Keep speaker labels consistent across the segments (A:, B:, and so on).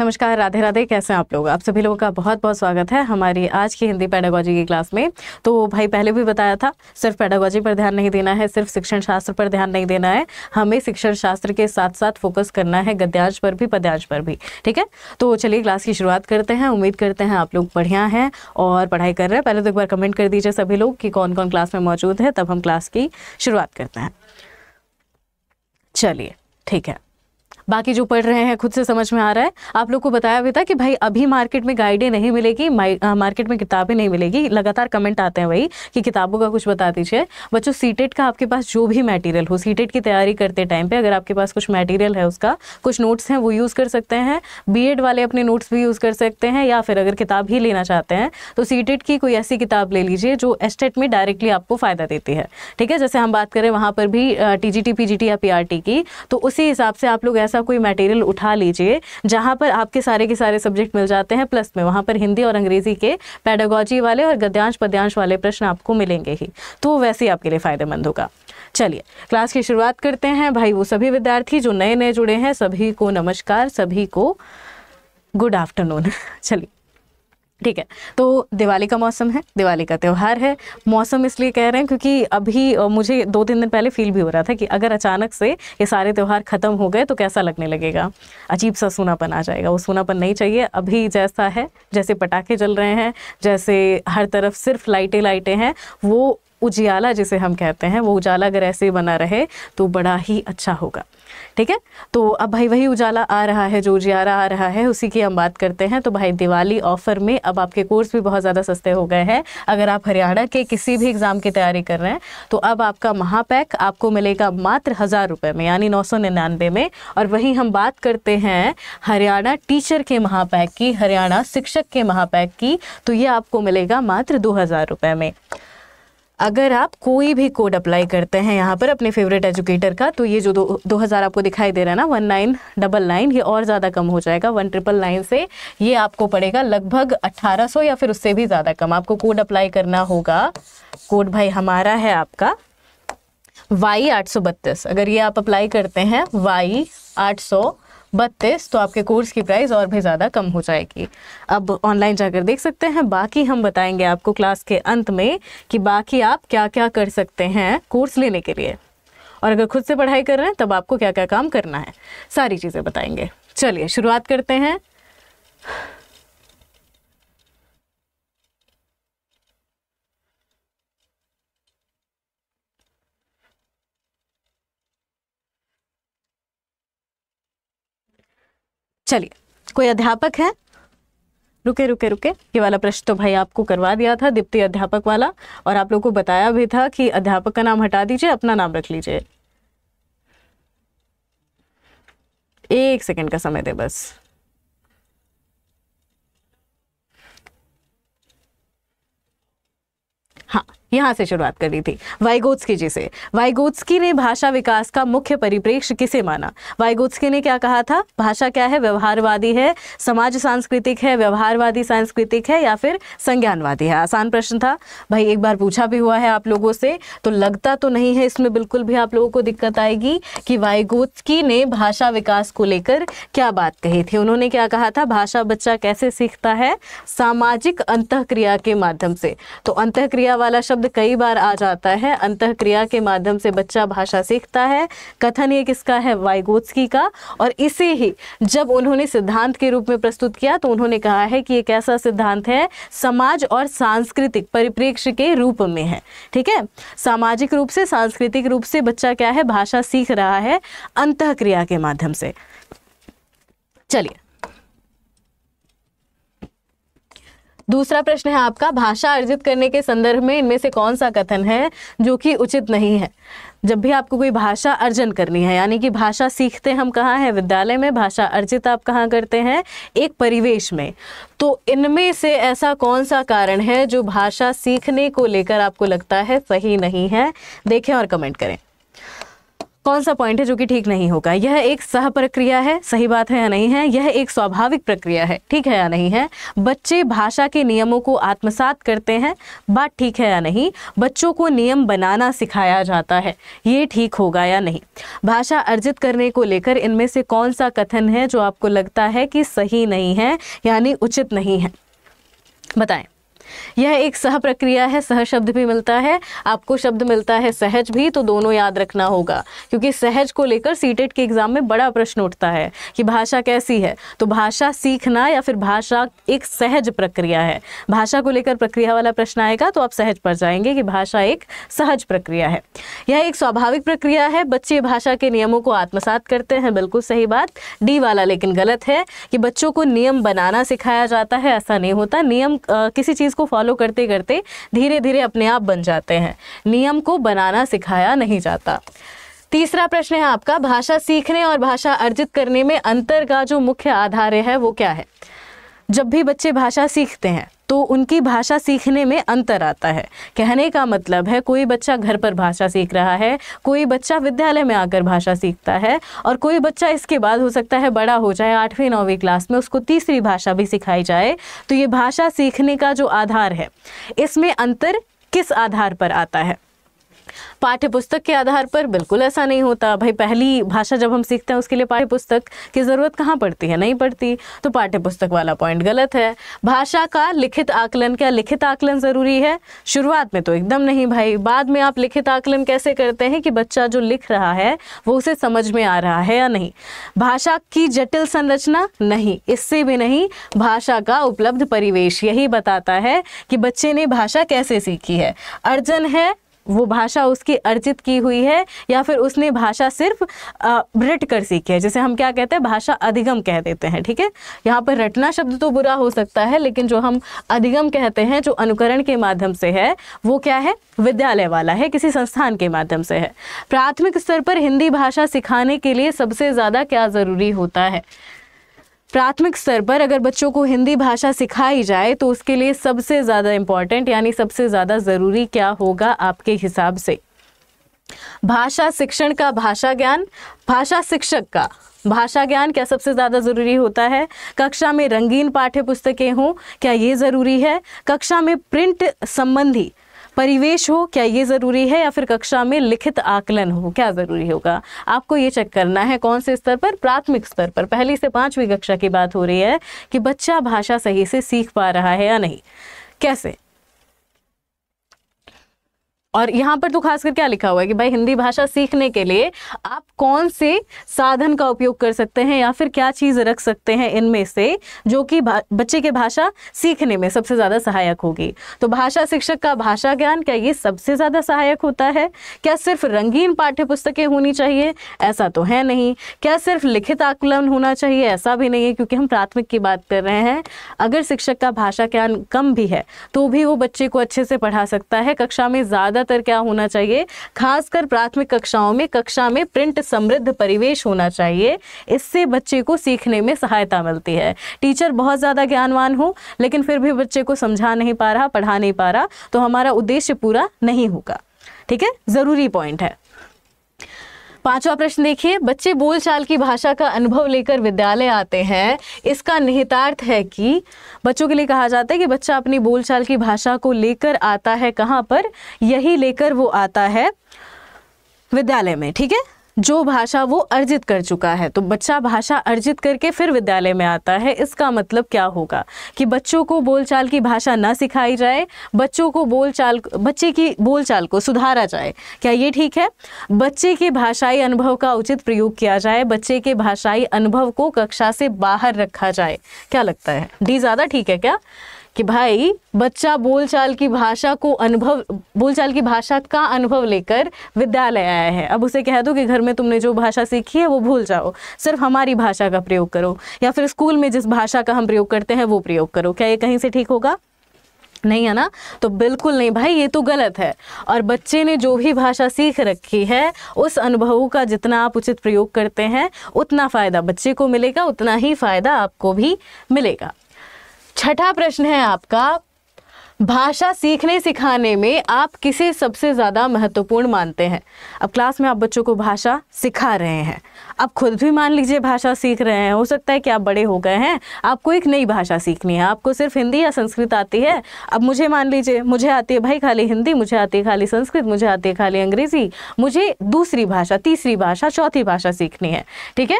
A: नमस्कार राधे राधे कैसे हैं आप लोग आप सभी लोगों का बहुत बहुत स्वागत है हमारी आज की हिंदी पैडागोजी की क्लास में तो भाई पहले भी बताया था सिर्फ पैडागोजी पर ध्यान नहीं देना है सिर्फ शिक्षण शास्त्र पर ध्यान नहीं देना है हमें शिक्षण शास्त्र के साथ साथ फोकस करना है गद्यांश पर भी पद्यांश पर भी ठीक है तो चलिए क्लास की शुरुआत करते हैं उम्मीद करते हैं आप लोग बढ़िया हैं और पढ़ाई कर रहे हैं पहले तो एक बार कमेंट कर दीजिए सभी लोग कि कौन कौन क्लास में मौजूद है तब हम क्लास की शुरुआत करते हैं चलिए ठीक है बाकी जो पढ़ रहे हैं खुद से समझ में आ रहा है आप लोग को बताया भी था कि भाई अभी मार्केट में गाइडें नहीं मिलेगी मार्केट में किताबें नहीं मिलेगी लगातार कमेंट आते हैं वही कि किताबों का कुछ बता दीजिए बच्चों सीटेट का आपके पास जो भी मटेरियल हो सीटेट की तैयारी करते टाइम पे अगर आपके पास कुछ मटेरियल है उसका कुछ नोट्स हैं वो यूज़ कर सकते हैं बी वाले अपने नोट्स भी यूज़ कर सकते हैं या फिर अगर किताब ही लेना चाहते हैं तो सीटेट की कोई ऐसी किताब ले लीजिए जो एस्टेट में डायरेक्टली आपको फ़ायदा देती है ठीक है जैसे हम बात करें वहाँ पर भी टी जी या पी आर टी की तो उसी हिसाब से आप लोग ऐसा सा कोई मटेरियल उठा लीजिए जहाँ पर आपके सारे के सारे सब्जेक्ट मिल जाते हैं प्लस में वहाँ पर हिंदी और अंग्रेजी के पैडागॉजी वाले और गद्यांश पद्यांश वाले प्रश्न आपको मिलेंगे ही तो वैसे ही आपके लिए फ़ायदेमंद होगा चलिए क्लास की शुरुआत करते हैं भाई वो सभी विद्यार्थी जो नए नए जुड़े हैं सभी को नमस्कार सभी को गुड आफ्टरनून चलिए ठीक है तो दिवाली का मौसम है दिवाली का त्यौहार है मौसम इसलिए कह रहे हैं क्योंकि अभी मुझे दो तीन दिन पहले फील भी हो रहा था कि अगर अचानक से ये सारे त्यौहार ख़त्म हो गए तो कैसा लगने लगेगा अजीब सा सोनापन आ जाएगा वो सोनापन नहीं चाहिए अभी जैसा है जैसे पटाखे जल रहे हैं जैसे हर तरफ सिर्फ लाइटें लाइटें हैं वो उजियाला जिसे हम कहते हैं वो उजाला अगर ऐसे ही बना रहे तो बड़ा ही अच्छा होगा ठीक है तो अब भाई वही उजाला आ रहा है जो उजियारा आ रहा है उसी की हम बात करते हैं तो भाई दिवाली ऑफर में अब आपके कोर्स भी बहुत ज़्यादा सस्ते हो गए हैं अगर आप हरियाणा के किसी भी एग्ज़ाम की तैयारी कर रहे हैं तो अब आपका महापैक आपको मिलेगा मात्र हज़ार रुपये में यानी नौ सौ निन्यानवे में और वहीं हम बात करते हैं हरियाणा टीचर के महापैक की हरियाणा शिक्षक के महापैक की तो ये आपको मिलेगा मात्र दो हज़ार रुपये में अगर आप कोई भी कोड अप्लाई करते हैं यहाँ पर अपने फेवरेट एजुकेटर का तो ये जो दो, दो हज़ार आपको दिखाई दे रहा है ना वन नाइन डबल नाइन ये और ज़्यादा कम हो जाएगा वन ट्रिपल नाइन से ये आपको पड़ेगा लगभग अट्ठारह सौ या फिर उससे भी ज़्यादा कम आपको कोड अप्लाई करना होगा कोड भाई हमारा है आपका वाई आठ सौ बत्तीस अगर ये आप अप्लाई करते हैं वाई आठ सौ बत्तीस तो आपके कोर्स की प्राइस और भी ज़्यादा कम हो जाएगी अब ऑनलाइन जाकर देख सकते हैं बाकी हम बताएंगे आपको क्लास के अंत में कि बाकी आप क्या क्या कर सकते हैं कोर्स लेने के लिए और अगर खुद से पढ़ाई कर रहे हैं तब आपको क्या क्या काम करना है सारी चीज़ें बताएंगे चलिए शुरुआत करते हैं चलिए कोई अध्यापक है रुके रुके रुके ये वाला प्रश्न तो भाई आपको करवा दिया था दीप्ति अध्यापक वाला और आप लोगों को बताया भी था कि अध्यापक का नाम हटा दीजिए अपना नाम रख लीजिए एक सेकंड का समय दे बस हाँ यहाँ से शुरुआत कर ली थी वाइगोत्सकी जी से वाइगोत्सकी ने भाषा विकास का मुख्य परिप्रेक्ष्य किसे माना वाइगोत्सकी ने क्या कहा था भाषा क्या है व्यवहारवादी है समाज सांस्कृतिक है व्यवहारवादी सांस्कृतिक है या फिर संज्ञानवादी है आसान प्रश्न था भाई एक बार पूछा भी हुआ है आप लोगों से तो लगता तो नहीं है इसमें बिल्कुल भी आप लोगों को दिक्कत आएगी कि वाइगोत्सकी ने भाषा विकास को लेकर क्या बात कही थी उन्होंने क्या कहा था भाषा बच्चा कैसे सीखता है सामाजिक अंतक्रिया के माध्यम से तो अंतक्रिया वाला शब्द शब्द कई बार आ जाता है अंत क्रिया के माध्यम से बच्चा भाषा सीखता है कथन ये किसका है वाइगोत्सकी का और इसे ही जब उन्होंने सिद्धांत के रूप में प्रस्तुत किया तो उन्होंने कहा है कि एक ऐसा सिद्धांत है समाज और सांस्कृतिक परिप्रेक्ष्य के रूप में है ठीक है सामाजिक रूप से सांस्कृतिक रूप से बच्चा क्या है भाषा सीख रहा है अंत क्रिया के माध्यम से चलिए दूसरा प्रश्न है आपका भाषा अर्जित करने के संदर्भ में इनमें से कौन सा कथन है जो कि उचित नहीं है जब भी आपको कोई भाषा अर्जन करनी है यानी कि भाषा सीखते हम कहाँ हैं विद्यालय में भाषा अर्जित आप कहाँ करते हैं एक परिवेश में तो इनमें से ऐसा कौन सा कारण है जो भाषा सीखने को लेकर आपको लगता है सही नहीं है देखें और कमेंट करें कौन सा पॉइंट है जो कि ठीक नहीं होगा यह एक सह प्रक्रिया है सही बात है या नहीं है यह एक स्वाभाविक प्रक्रिया है ठीक है या नहीं है बच्चे भाषा के नियमों को आत्मसात करते हैं बात ठीक है या नहीं बच्चों को नियम बनाना सिखाया जाता है ये ठीक होगा या नहीं भाषा अर्जित करने को लेकर इनमें से कौन सा कथन है जो आपको लगता है कि सही नहीं है यानी उचित नहीं है बताएं यह एक सह प्रक्रिया है सह शब्द भी मिलता है आपको शब्द मिलता है सहज भी तो दोनों याद रखना होगा क्योंकि सहज को लेकर सीटेट के एग्जाम में बड़ा प्रश्न उठता है कि भाषा कैसी है तो भाषा सीखना या फिर भाषा एक सहज प्रक्रिया है भाषा को लेकर प्रक्रिया वाला प्रश्न आएगा तो आप सहज पर जाएंगे कि भाषा एक सहज प्रक्रिया है यह एक स्वाभाविक प्रक्रिया है बच्चे भाषा के नियमों को आत्मसात करते हैं बिल्कुल सही बात डी वाला लेकिन गलत है कि बच्चों को नियम बनाना सिखाया जाता है ऐसा नहीं होता नियम किसी चीज़ को फॉलो करते करते धीरे धीरे अपने आप बन जाते हैं नियम को बनाना सिखाया नहीं जाता तीसरा प्रश्न है आपका भाषा सीखने और भाषा अर्जित करने में अंतर का जो मुख्य आधार है वो क्या है जब भी बच्चे भाषा सीखते हैं तो उनकी भाषा सीखने में अंतर आता है कहने का मतलब है कोई बच्चा घर पर भाषा सीख रहा है कोई बच्चा विद्यालय में आकर भाषा सीखता है और कोई बच्चा इसके बाद हो सकता है बड़ा हो जाए आठवीं नौवीं क्लास में उसको तीसरी भाषा भी सिखाई जाए तो ये भाषा सीखने का जो आधार है इसमें अंतर किस आधार पर आता है पाठ्य पुस्तक के आधार पर बिल्कुल ऐसा नहीं होता भाई पहली भाषा जब हम सीखते हैं उसके लिए पाठ्य पुस्तक की ज़रूरत कहाँ पड़ती है नहीं पड़ती तो पाठ्य पुस्तक वाला पॉइंट गलत है भाषा का लिखित आकलन क्या लिखित आकलन ज़रूरी है शुरुआत में तो एकदम नहीं भाई बाद में आप लिखित आकलन कैसे करते हैं कि बच्चा जो लिख रहा है वो उसे समझ में आ रहा है या नहीं भाषा की जटिल संरचना नहीं इससे भी नहीं भाषा का उपलब्ध परिवेश यही बताता है कि बच्चे ने भाषा कैसे सीखी है अर्जन है वो भाषा उसकी अर्जित की हुई है या फिर उसने भाषा सिर्फ रट कर सीखी है जैसे हम क्या कहते हैं भाषा अधिगम कह देते हैं ठीक है यहाँ पर रटना शब्द तो बुरा हो सकता है लेकिन जो हम अधिगम कहते हैं जो अनुकरण के माध्यम से है वो क्या है विद्यालय वाला है किसी संस्थान के माध्यम से है प्राथमिक स्तर पर हिंदी भाषा सिखाने के लिए सबसे ज़्यादा क्या ज़रूरी होता है प्राथमिक स्तर पर अगर बच्चों को हिंदी भाषा सिखाई जाए तो उसके लिए सबसे ज़्यादा इंपॉर्टेंट यानी सबसे ज़्यादा ज़रूरी क्या होगा आपके हिसाब से भाषा शिक्षण का भाषा ज्ञान भाषा शिक्षक का भाषा ज्ञान क्या सबसे ज़्यादा ज़रूरी होता है कक्षा में रंगीन पाठ्य पुस्तकें हों क्या ये ज़रूरी है कक्षा में प्रिंट संबंधी परिवेश हो क्या ये ज़रूरी है या फिर कक्षा में लिखित आकलन हो क्या ज़रूरी होगा आपको ये चेक करना है कौन से स्तर पर प्राथमिक स्तर पर पहली से पाँचवीं कक्षा की बात हो रही है कि बच्चा भाषा सही से सीख पा रहा है या नहीं कैसे और यहाँ पर तो खास कर क्या लिखा हुआ है कि भाई हिंदी भाषा सीखने के लिए आप कौन से साधन का उपयोग कर सकते हैं या फिर क्या चीज़ रख सकते हैं इनमें से जो कि बच्चे के भाषा सीखने में सबसे ज़्यादा सहायक होगी तो भाषा शिक्षक का भाषा ज्ञान क्या ये सबसे ज़्यादा सहायक होता है क्या सिर्फ रंगीन पाठ्य पुस्तकें होनी चाहिए ऐसा तो है नहीं क्या सिर्फ लिखित आकलन होना चाहिए ऐसा भी नहीं है क्योंकि हम प्राथमिक की बात कर रहे हैं अगर शिक्षक का भाषा ज्ञान कम भी है तो भी वो बच्चे को अच्छे से पढ़ा सकता है कक्षा में ज़्यादा बेहतर क्या होना चाहिए खासकर प्राथमिक कक्षाओं में कक्षा में प्रिंट समृद्ध परिवेश होना चाहिए इससे बच्चे को सीखने में सहायता मिलती है टीचर बहुत ज़्यादा ज्ञानवान हो लेकिन फिर भी बच्चे को समझा नहीं पा रहा पढ़ा नहीं पा रहा तो हमारा उद्देश्य पूरा नहीं होगा ठीक है ज़रूरी पॉइंट है पांचवा प्रश्न देखिए बच्चे बोलचाल की भाषा का अनुभव लेकर विद्यालय आते हैं इसका निहितार्थ है कि बच्चों के लिए कहा जाता है कि बच्चा अपनी बोलचाल की भाषा को लेकर आता है कहाँ पर यही लेकर वो आता है विद्यालय में ठीक है जो भाषा वो अर्जित कर चुका है तो बच्चा भाषा अर्जित करके फिर विद्यालय में आता है इसका मतलब क्या होगा कि बच्चों को बोलचाल की भाषा ना सिखाई जाए बच्चों को बोलचाल बच्चे की बोलचाल को सुधारा जाए क्या ये ठीक है बच्चे के भाषाई अनुभव का उचित प्रयोग किया जाए बच्चे के भाषाई अनुभव को कक्षा से बाहर रखा जाए क्या लगता है डी ज़्यादा ठीक है क्या कि भाई बच्चा बोलचाल की भाषा को अनुभव बोलचाल की भाषा का अनुभव लेकर विद्यालय आया है अब उसे कह दो कि घर में तुमने जो भाषा सीखी है वो भूल जाओ सिर्फ हमारी भाषा का प्रयोग करो या फिर स्कूल में जिस भाषा का हम प्रयोग करते हैं वो प्रयोग करो क्या ये कहीं से ठीक होगा नहीं है ना तो बिल्कुल नहीं भाई ये तो गलत है और बच्चे ने जो भी भाषा सीख रखी है उस अनुभव का जितना आप उचित प्रयोग करते हैं उतना फ़ायदा बच्चे को मिलेगा उतना ही फ़ायदा आपको भी मिलेगा छठा प्रश्न है आपका भाषा सीखने सिखाने में आप किसे सबसे ज़्यादा महत्वपूर्ण मानते हैं अब क्लास में आप बच्चों को भाषा सिखा रहे हैं आप खुद भी मान लीजिए भाषा सीख रहे हैं हो सकता है कि आप बड़े हो गए हैं आपको एक नई भाषा सीखनी है आपको सिर्फ हिंदी या संस्कृत आती है अब मुझे मान लीजिए मुझे आती है भाई खाली हिंदी मुझे आती है खाली संस्कृत मुझे आती है खाली अंग्रेजी मुझे दूसरी भाषा तीसरी भाषा चौथी भाषा सीखनी है ठीक है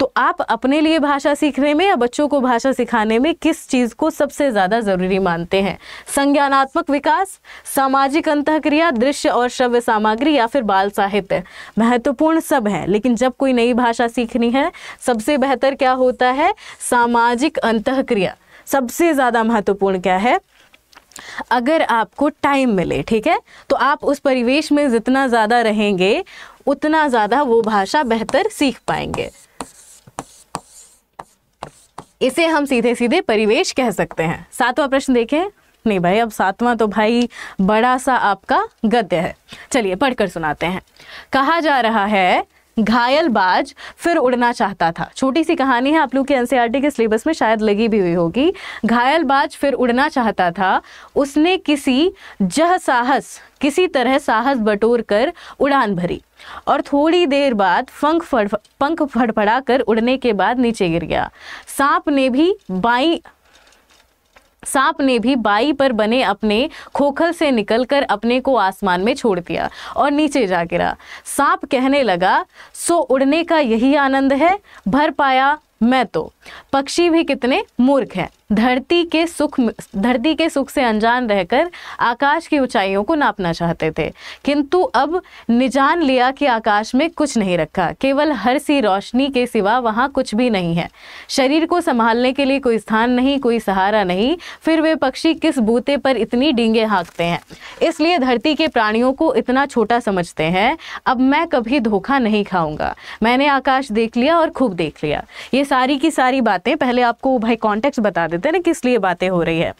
A: तो आप अपने लिए भाषा सीखने में या बच्चों को भाषा सिखाने में किस चीज़ को सबसे ज़्यादा ज़रूरी मानते हैं संज्ञानात्मक विकास सामाजिक अंतक्रिया दृश्य और श्रव्य सामग्री या फिर बाल साहित्य महत्वपूर्ण सब है लेकिन जब कोई नई भाषा सीखनी है सबसे बेहतर क्या होता है सामाजिक अंत क्रिया सबसे ज़्यादा महत्वपूर्ण क्या है अगर आपको टाइम मिले ठीक है तो आप उस परिवेश में जितना ज़्यादा रहेंगे उतना ज़्यादा वो भाषा बेहतर सीख पाएंगे इसे हम सीधे सीधे परिवेश कह सकते हैं सातवां प्रश्न देखें नहीं भाई अब सातवां तो भाई बड़ा सा आपका गद्य है चलिए पढ़कर सुनाते हैं कहा जा रहा है घायल बाज फिर उड़ना चाहता था छोटी सी कहानी है आप लोग के एनसीईआरटी e के सिलेबस में शायद लगी भी हुई होगी घायल बाज फिर उड़ना चाहता था उसने किसी जह साहस किसी तरह साहस बटोर कर उड़ान भरी और थोड़ी देर बाद फंख फड़ पंख फड़फड़ा कर उड़ने के बाद नीचे गिर गया सांप ने भी बाई सांप ने भी बाई पर बने अपने खोखल से निकलकर अपने को आसमान में छोड़ दिया और नीचे जा गिरा सांप कहने लगा सो उड़ने का यही आनंद है भर पाया मैं तो पक्षी भी कितने मूर्ख हैं धरती के सुख धरती के सुख से अनजान रहकर आकाश की ऊंचाइयों को नापना चाहते थे किंतु अब निजान लिया कि आकाश में कुछ नहीं रखा केवल हर सी रोशनी के सिवा वहाँ कुछ भी नहीं है शरीर को संभालने के लिए कोई स्थान नहीं कोई सहारा नहीं फिर वे पक्षी किस बूते पर इतनी डींगे हाँकते हैं इसलिए धरती के प्राणियों को इतना छोटा समझते हैं अब मैं कभी धोखा नहीं खाऊंगा मैंने आकाश देख लिया और खूब देख लिया ये सारी की सारी बातें पहले आपको भाई कॉन्टेक्ट बता दे देते हैं ना किस लिए बातें हो रही है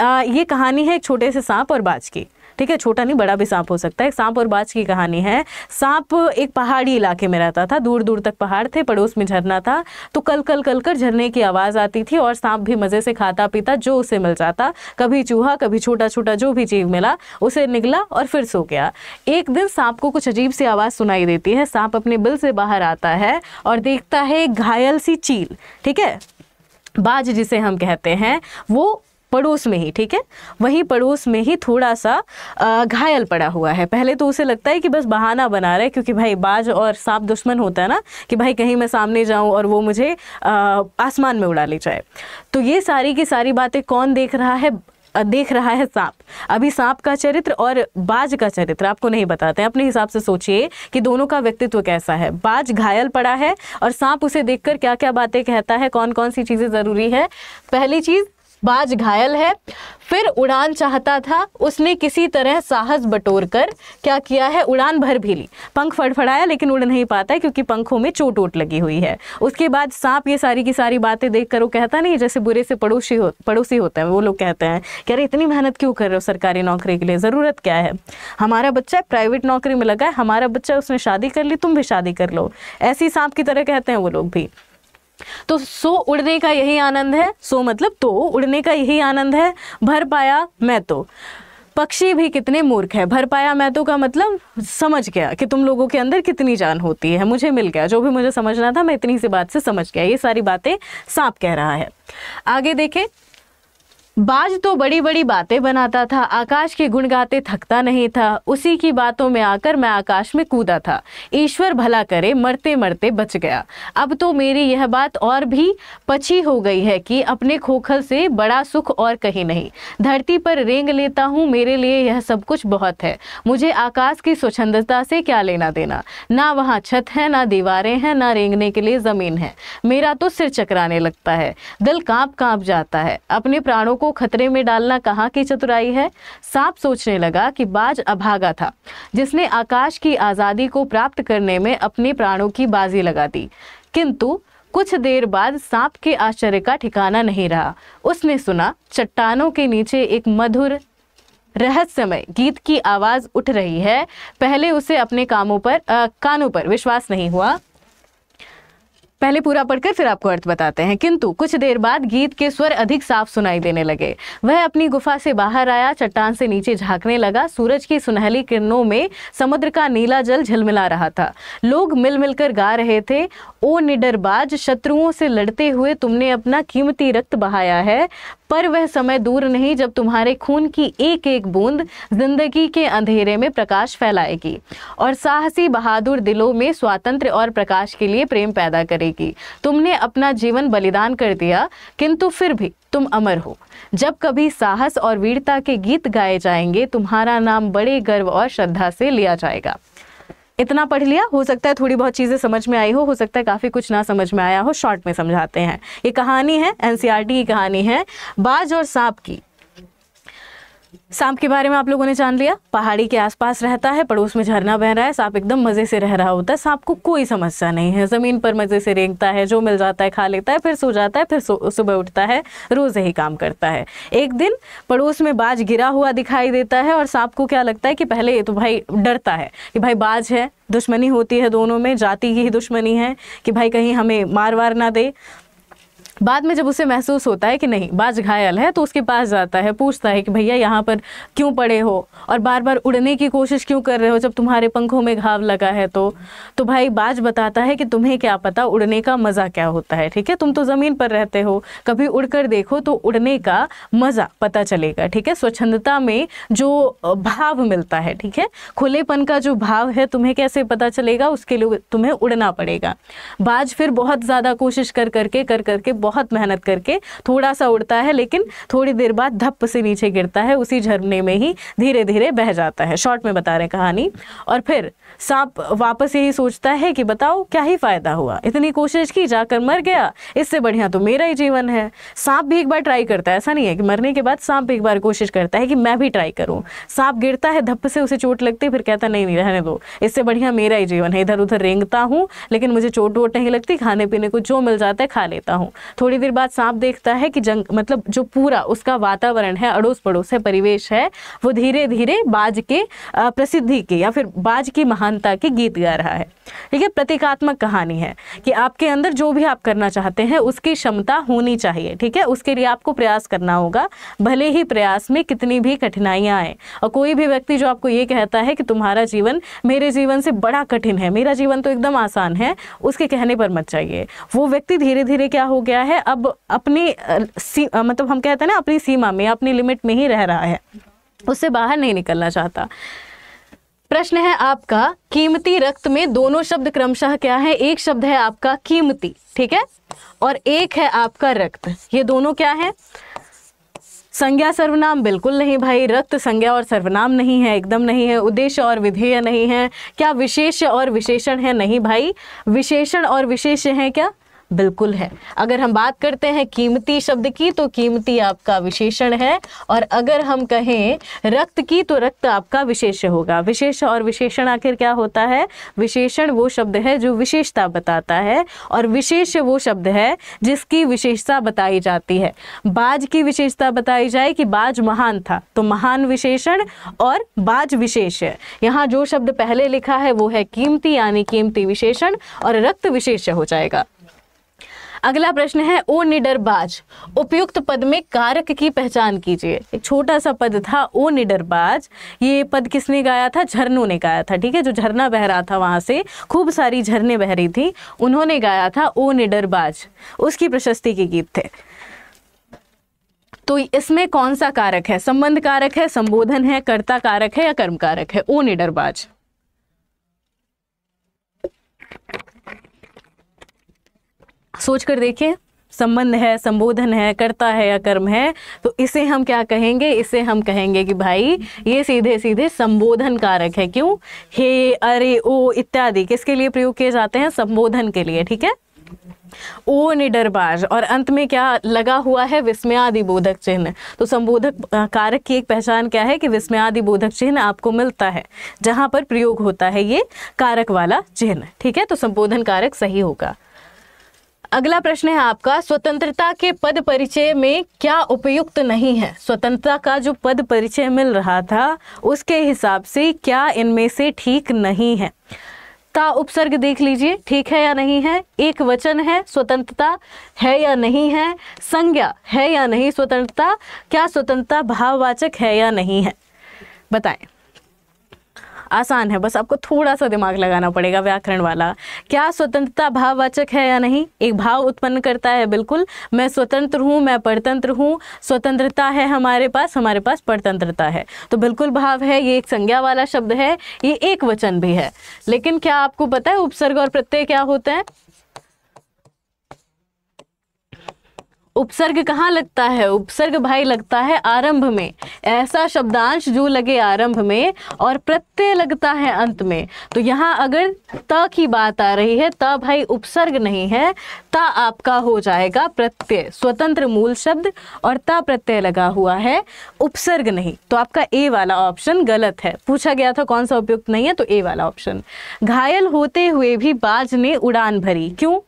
A: आ, ये कहानी है एक छोटे से सांप और बाज की ठीक है छोटा नहीं बड़ा भी सांप हो सकता है सांप और बाज की कहानी है सांप एक पहाड़ी इलाके में रहता था दूर दूर तक पहाड़ थे पड़ोस में झरना था तो कल कल कल कर झरने की आवाज़ आती थी और सांप भी मज़े से खाता पीता जो उसे मिल जाता कभी चूहा कभी छोटा छोटा जो भी चीज मिला उसे निकला और फिर सो गया एक दिन सांप को कुछ अजीब सी आवाज़ सुनाई देती है सांप अपने बिल से बाहर आता है और देखता है घायल सी चील ठीक है बाज जिसे हम कहते हैं वो पड़ोस में ही ठीक है वहीं पड़ोस में ही थोड़ा सा घायल पड़ा हुआ है पहले तो उसे लगता है कि बस बहाना बना रहे क्योंकि भाई बाज और सांप दुश्मन होता है ना कि भाई कहीं मैं सामने जाऊं और वो मुझे आसमान में उड़ा ले जाए तो ये सारी की सारी बातें कौन देख रहा है देख रहा है सांप अभी सांप का चरित्र और बाज का चरित्र आपको नहीं बताते हैं अपने हिसाब से सोचिए कि दोनों का व्यक्तित्व कैसा है बाज घायल पड़ा है और सांप उसे देखकर क्या क्या बातें कहता है कौन कौन सी चीज़ें ज़रूरी है पहली चीज़ बाज घायल है फिर उड़ान चाहता था उसने किसी तरह साहस बटोर कर क्या किया है उड़ान भर भी ली पंख फड़फड़ाया लेकिन उड़ नहीं पाता है क्योंकि पंखों में चोट वोट लगी हुई है उसके बाद सांप ये सारी की सारी बातें देख कर वो कहता नहीं जैसे बुरे से पड़ोसी हो पड़ोसी होते हैं वो लोग कहते हैं कि अरे इतनी मेहनत क्यों कर रहे हो सरकारी नौकरी के लिए ज़रूरत क्या है हमारा बच्चा प्राइवेट नौकरी में लगा है हमारा बच्चा उसने शादी कर ली तुम भी शादी कर लो ऐसी सांप की तरह कहते हैं वो लोग भी तो सो उड़ने का यही आनंद है सो मतलब तो उड़ने का यही आनंद है भर पाया मैं तो पक्षी भी कितने मूर्ख है भर पाया मैं तो का मतलब समझ गया कि तुम लोगों के अंदर कितनी जान होती है मुझे मिल गया जो भी मुझे समझना था मैं इतनी सी बात से समझ गया ये सारी बातें सांप कह रहा है आगे देखें बाज तो बड़ी बड़ी बातें बनाता था आकाश के गुण गाते थकता नहीं था उसी की बातों में आकर मैं आकाश में कूदा था ईश्वर भला करे मरते मरते बच गया अब तो मेरी यह बात और भी पची हो गई है कि अपने खोखल से बड़ा सुख और कहीं नहीं धरती पर रेंग लेता हूँ मेरे लिए यह सब कुछ बहुत है मुझे आकाश की स्वच्छंदता से क्या लेना देना ना वहाँ छत है ना दीवारें हैं ना रेंगने के लिए ज़मीन है मेरा तो सिर चकराने लगता है दिल कांप कांप जाता है अपने प्राणों को को खतरे में डालना कहाँ की चतुराई है सांप सोचने लगा कि बाज अभागा था जिसने आकाश की आज़ादी को प्राप्त करने में अपने प्राणों की बाजी लगा दी किंतु कुछ देर बाद सांप के आश्चर्य का ठिकाना नहीं रहा उसने सुना चट्टानों के नीचे एक मधुर रहस्यमय गीत की आवाज़ उठ रही है पहले उसे अपने कामों पर आ, कानों पर विश्वास नहीं हुआ पहले पूरा पढ़कर फिर आपको अर्थ बताते हैं किंतु कुछ देर बाद गीत के स्वर अधिक साफ सुनाई देने लगे वह अपनी गुफा से बाहर आया चट्टान से नीचे झांकने लगा सूरज की सुनहली किरणों में समुद्र का नीला जल झिलमिला रहा था लोग मिल मिलकर गा रहे थे ओ निडरबाज शत्रुओं से लड़ते हुए तुमने अपना कीमती रक्त बहाया है पर वह समय दूर नहीं जब तुम्हारे खून की एक एक बूंद जिंदगी के अंधेरे में प्रकाश फैलाएगी और साहसी बहादुर दिलों में स्वातंत्र और प्रकाश के लिए प्रेम पैदा करेगी तुमने अपना जीवन बलिदान कर दिया किंतु फिर भी तुम अमर हो जब कभी साहस और वीरता के गीत गाए जाएंगे तुम्हारा नाम बड़े गर्व और श्रद्धा से लिया जाएगा इतना पढ़ लिया हो सकता है थोड़ी बहुत चीज़ें समझ में आई हो हो सकता है काफ़ी कुछ ना समझ में आया हो शॉर्ट में समझाते हैं ये कहानी है एन की कहानी है बाज और सांप की सांप के बारे में आप लोगों ने जान लिया पहाड़ी के आसपास रहता है पड़ोस में झरना बह रहा है सांप एकदम मज़े से रह रहा होता है सांप को कोई समस्या नहीं है ज़मीन पर मज़े से रेंगता है जो मिल जाता है खा लेता है फिर सो जाता है फिर सुबह उठता है रोज़ यही काम करता है एक दिन पड़ोस में बाज गिरा हुआ दिखाई देता है और सांप को क्या लगता है कि पहले ये तो भाई डरता है कि भाई बाज है दुश्मनी होती है दोनों में जाति की ही दुश्मनी है कि भाई कहीं हमें मार वार ना दे बाद में जब उसे महसूस होता है कि नहीं बाज घायल है तो उसके पास जाता है पूछता है कि भैया यहाँ पर क्यों पड़े हो और बार बार उड़ने की कोशिश क्यों कर रहे हो जब तुम्हारे पंखों में घाव लगा है तो तो भाई बाज बताता है कि तुम्हें क्या पता उड़ने का मज़ा क्या होता है ठीक है तुम तो ज़मीन पर रहते हो कभी उड़कर देखो तो उड़ने का मज़ा पता चलेगा ठीक है स्वच्छंदता में जो भाव मिलता है ठीक है खुलेपन का जो भाव है तुम्हें कैसे पता चलेगा उसके लिए तुम्हें उड़ना पड़ेगा बाज फिर बहुत ज़्यादा कोशिश कर करके कर करके बहुत मेहनत करके थोड़ा सा उड़ता है लेकिन थोड़ी देर बाद धप से नीचे गिरता है उसी झरने में ही धीरे धीरे बह जाता है शॉर्ट में बता रहे कहानी और फिर सांप वापस यही सोचता है कि बताओ क्या ही फ़ायदा हुआ इतनी कोशिश की जाकर मर गया इससे बढ़िया तो मेरा ही जीवन है सांप भी एक बार ट्राई करता है ऐसा नहीं है कि मरने के बाद सांप एक बार कोशिश करता है कि मैं भी ट्राई करूं सांप गिरता है धप से उसे चोट लगती है फिर कहता नहीं नहीं रहने दो इससे बढ़िया मेरा ही जीवन है इधर उधर रेंगता हूं लेकिन मुझे चोट वोट नहीं लगती खाने पीने को जो मिल जाता है खा लेता हूं थोड़ी देर बाद सांप देखता है कि जंग मतलब जो पूरा उसका वातावरण है अड़ोस पड़ोस है परिवेश है वो धीरे धीरे बाज के प्रसिद्धि के या फिर बाज की महानता के गीत गा रहा है ठीक है प्रतीकात्मक कहानी है कि आपके अंदर जो भी आप करना चाहते हैं उसकी क्षमता होनी चाहिए ठीक है उसके लिए आपको प्रयास करना होगा भले ही प्रयास में कितनी भी कठिनाइयाँ आए और कोई भी व्यक्ति जो आपको ये कहता है कि तुम्हारा जीवन मेरे जीवन से बड़ा कठिन है मेरा जीवन तो एकदम आसान है उसके कहने पर मत जाइए वो व्यक्ति धीरे धीरे क्या हो गया रहा है अब अपनी सी, मतलब हम कहते हैं ना अपनी सीमा में अपनी लिमिट में ही रह रहा है उससे बाहर नहीं निकलना चाहता प्रश्न है आपका कीमती रक्त में दोनों शब्द क्रमशः क्या है एक शब्द है आपका कीमती ठीक है और एक है आपका रक्त ये दोनों क्या है संज्ञा सर्वनाम बिल्कुल नहीं भाई रक्त संज्ञा और सर्वनाम नहीं है एकदम नहीं है उद्देश्य और विधेय नहीं है क्या विशेष और विशेषण है नहीं भाई विशेषण और विशेष है क्या बिल्कुल है अगर हम बात करते हैं कीमती शब्द की तो कीमती आपका विशेषण है और अगर हम कहें रक्त की तो रक्त आपका विशेष होगा विशेष और विशेषण आखिर क्या होता है विशेषण वो शब्द है जो विशेषता बताता है और विशेष वो शब्द है जिसकी विशेषता बताई जाती है बाज की विशेषता बताई जाए कि बाज महान था तो महान विशेषण और बाज विशेष यहाँ जो शब्द पहले लिखा है वो है कीमती यानी कीमती विशेषण और रक्त विशेष हो जाएगा अगला प्रश्न है ओ निडरबाज उपयुक्त पद में कारक की पहचान कीजिए एक छोटा सा पद था ओ निडरबाज ये पद किसने गाया था झरनू ने गाया था ठीक है जो झरना बह रहा था वहां से खूब सारी झरने बह रही थी उन्होंने गाया था ओ निडरबाज उसकी प्रशस्ति के गीत थे तो इसमें कौन सा कारक है संबंध कारक है संबोधन है कर्ता कारक है या कर्म कारक है ओ निडरबाज सोच कर देखें संबंध है संबोधन है कर्ता है या कर्म है तो इसे हम क्या कहेंगे इसे हम कहेंगे कि भाई ये सीधे सीधे संबोधन कारक है क्यों हे अरे ओ इत्यादि किसके लिए प्रयोग किए जाते हैं संबोधन के लिए ठीक है ओ निडरबाज और अंत में क्या लगा हुआ है विस्मयादि बोधक चिन्ह तो संबोधक कारक की एक पहचान क्या है कि विस्मयादि बोधक चिन्ह आपको मिलता है जहां पर प्रयोग होता है ये कारक वाला चिन्ह ठीक है तो संबोधन कारक सही होगा अगला प्रश्न है आपका स्वतंत्रता के पद परिचय में क्या उपयुक्त नहीं है स्वतंत्रता का जो पद परिचय मिल रहा था उसके हिसाब से क्या इनमें से ठीक नहीं है ता उपसर्ग देख लीजिए ठीक है या नहीं है एक वचन है स्वतंत्रता है या नहीं है संज्ञा है या नहीं स्वतंत्रता क्या स्वतंत्रता भाववाचक है या नहीं है बताएं आसान है बस आपको थोड़ा सा दिमाग लगाना पड़ेगा व्याकरण वाला क्या स्वतंत्रता भाववाचक है या नहीं एक भाव उत्पन्न करता है बिल्कुल मैं स्वतंत्र हूँ मैं परतंत्र हूँ स्वतंत्रता है हमारे पास हमारे पास परतंत्रता है तो बिल्कुल भाव है ये एक संज्ञा वाला शब्द है ये एक वचन भी है लेकिन क्या आपको पता है उपसर्ग और प्रत्यय क्या होते हैं उपसर्ग कहाँ लगता है उपसर्ग भाई लगता है आरंभ में ऐसा शब्दांश जो लगे आरंभ में और प्रत्यय लगता है अंत में तो यहाँ अगर त की बात आ रही है त भाई उपसर्ग नहीं है त आपका हो जाएगा प्रत्यय स्वतंत्र मूल शब्द और त प्रत्यय लगा हुआ है उपसर्ग नहीं तो आपका ए वाला ऑप्शन गलत है पूछा गया था कौन सा उपयुक्त नहीं है तो ए वाला ऑप्शन घायल होते हुए भी बाज ने उड़ान भरी क्यों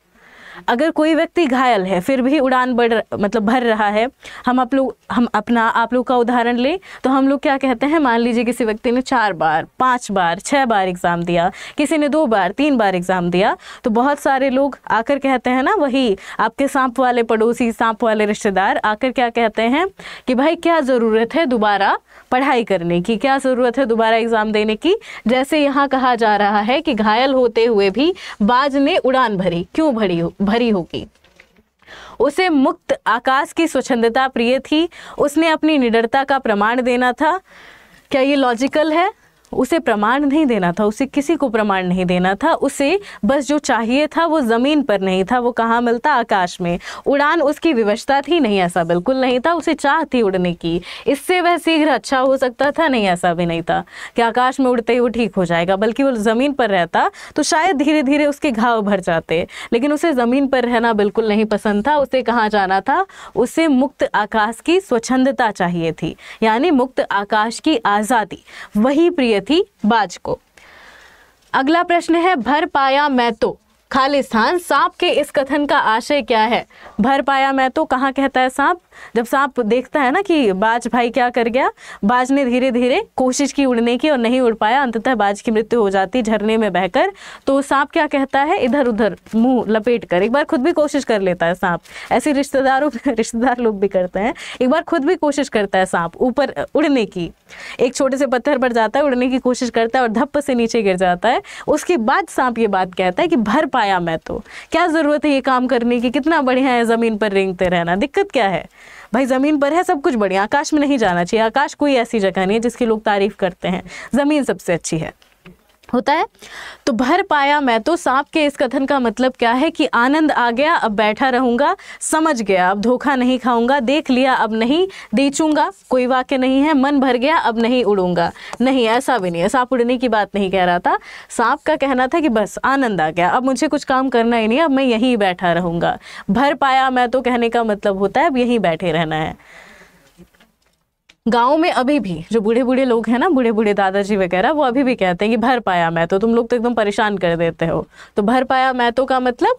A: अगर कोई व्यक्ति घायल है फिर भी उड़ान बढ़ मतलब भर रहा है हम आप लोग हम अपना आप लोग का उदाहरण लें तो हम लोग क्या कहते हैं मान लीजिए किसी व्यक्ति ने चार बार पाँच बार छः बार एग्ज़ाम दिया किसी ने दो बार तीन बार एग्ज़ाम दिया तो बहुत सारे लोग आकर कहते हैं ना वही आपके सांप वाले पड़ोसी सांप वाले रिश्तेदार आकर क्या कहते हैं कि भाई क्या ज़रूरत है दोबारा पढ़ाई करने की क्या ज़रूरत है दोबारा एग्ज़ाम देने की जैसे यहाँ कहा जा रहा है कि घायल होते हुए भी बाज ने उड़ान भरी क्यों भरी भरी होगी उसे मुक्त आकाश की स्वच्छंदता प्रिय थी उसने अपनी निडरता का प्रमाण देना था क्या ये लॉजिकल है उसे प्रमाण नहीं देना था उसे किसी को प्रमाण नहीं देना था उसे बस जो चाहिए था वो ज़मीन पर नहीं था वो कहाँ मिलता आकाश में उड़ान उसकी विवशता थी नहीं ऐसा बिल्कुल नहीं था उसे चाह थी उड़ने की इससे वह शीघ्र अच्छा हो सकता था नहीं ऐसा भी नहीं था कि आकाश में उड़ते ही वो ठीक हो जाएगा बल्कि वो ज़मीन पर रहता तो शायद धीरे धीरे उसके घाव भर जाते लेकिन उसे ज़मीन पर रहना बिल्कुल नहीं पसंद था उसे कहाँ जाना था उसे मुक्त आकाश की स्वच्छंदता चाहिए थी यानी मुक्त आकाश की आज़ादी वही प्रिय थी बाज को अगला प्रश्न है भर पाया मैं तो खालिस्तान सांप के इस कथन का आशय क्या है भर पाया मैं तो कहाँ कहता है सांप जब सांप देखता है ना कि बाज भाई क्या कर गया बाज ने धीरे धीरे कोशिश की उड़ने की और नहीं उड़ पाया अंततः बाज की मृत्यु हो जाती झरने में बहकर तो सांप क्या कहता है इधर उधर मुंह लपेट कर एक बार खुद भी कोशिश कर लेता है सांप ऐसे रिश्तेदारों रिश्तेदार लोग भी करते हैं एक बार खुद भी कोशिश करता है सांप ऊपर उड़ने की एक छोटे से पत्थर पर जाता है उड़ने की कोशिश करता है और धप्प से नीचे गिर जाता है उसके बाद सांप ये बात कहता है कि भर पाया मैं तो क्या ज़रूरत है ये काम करने की कितना बढ़िया है ज़मीन पर रेंगते रहना दिक्कत क्या है भाई ज़मीन पर है सब कुछ बढ़िया आकाश में नहीं जाना चाहिए आकाश कोई ऐसी जगह नहीं है जिसकी लोग तारीफ करते हैं ज़मीन सबसे अच्छी है होता है तो भर पाया मैं तो सांप के इस कथन का मतलब क्या है कि आनंद आ गया अब बैठा रहूंगा समझ गया अब धोखा नहीं खाऊंगा देख लिया अब नहीं देचूंगा कोई वाक्य नहीं है मन भर गया अब नहीं उड़ूंगा नहीं ऐसा भी नहीं है सांप उड़ने की बात नहीं कह रहा था सांप का कहना था कि बस आनंद आ गया अब मुझे कुछ काम करना ही नहीं अब मैं यहीं बैठा रहूंगा भर पाया मैं तो कहने का मतलब होता है अब यहीं बैठे रहना है गाँव में अभी भी जो बूढ़े बूढ़े लोग हैं ना बूढ़े बूढ़े दादाजी वगैरह वो अभी भी कहते हैं कि भर पाया मैं तो तुम लोग तो एकदम परेशान कर देते हो तो भर पाया मैं तो का मतलब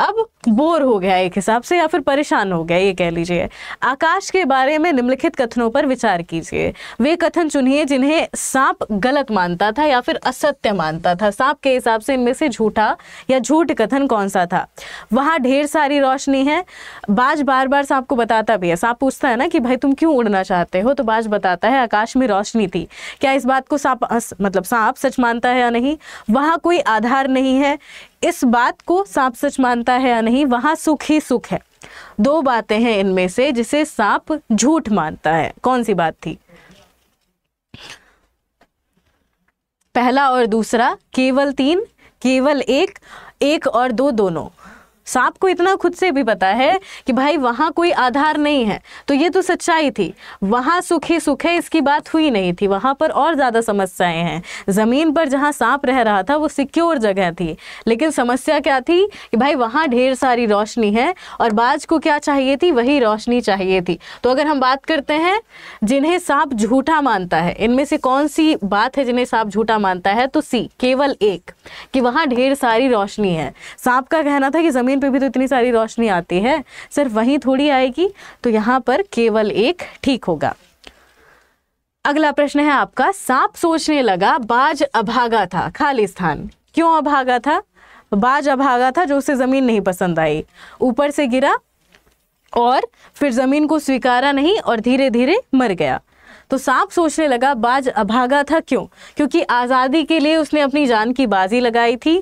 A: अब बोर हो गया एक हिसाब से या फिर परेशान हो गया ये कह लीजिए आकाश के बारे में निम्नलिखित कथनों पर विचार कीजिए वे कथन चुनिए जिन्हें सांप गलत मानता था या फिर असत्य मानता था सांप के हिसाब से इनमें से झूठा या झूठ कथन कौन सा था वहाँ ढेर सारी रोशनी है बाज बार बार सांप को बताता भी है सांप पूछता है ना कि भाई तुम क्यों उड़ना चाहते हो तो बाज बताता है आकाश में रोशनी थी क्या इस बात को सांप मतलब सांप सच मानता है या नहीं वहाँ कोई आधार नहीं है इस बात को सांप सच मानता है या नहीं वहां सुख ही सुख है दो बातें हैं इनमें से जिसे सांप झूठ मानता है कौन सी बात थी पहला और दूसरा केवल तीन केवल एक एक और दो दोनों सांप को इतना खुद से भी पता है कि भाई वहां कोई आधार नहीं है तो ये तो सच्चाई थी वहां सुख ही सुख है इसकी बात हुई नहीं थी वहां पर और ज़्यादा समस्याएं हैं ज़मीन पर जहां सांप रह रहा था वो सिक्योर जगह थी लेकिन समस्या क्या थी कि भाई वहां ढेर सारी रोशनी है और बाज को क्या चाहिए थी वही रोशनी चाहिए थी तो अगर हम बात करते हैं जिन्हें सांप झूठा मानता है इनमें से कौन सी बात है जिन्हें सांप झूठा मानता है तो सी केवल एक कि वहां ढेर सारी रोशनी है सांप का कहना था कि ज़मीन लाइन पे भी तो इतनी सारी रोशनी आती है सिर्फ वहीं थोड़ी आएगी तो यहाँ पर केवल एक ठीक होगा अगला प्रश्न है आपका सांप सोचने लगा बाज अभागा था खाली स्थान क्यों अभागा था बाज अभागा था जो उसे जमीन नहीं पसंद आई ऊपर से गिरा और फिर जमीन को स्वीकारा नहीं और धीरे धीरे मर गया तो सांप सोचने लगा बाज अभागा था क्यों क्योंकि आज़ादी के लिए उसने अपनी जान की बाजी लगाई थी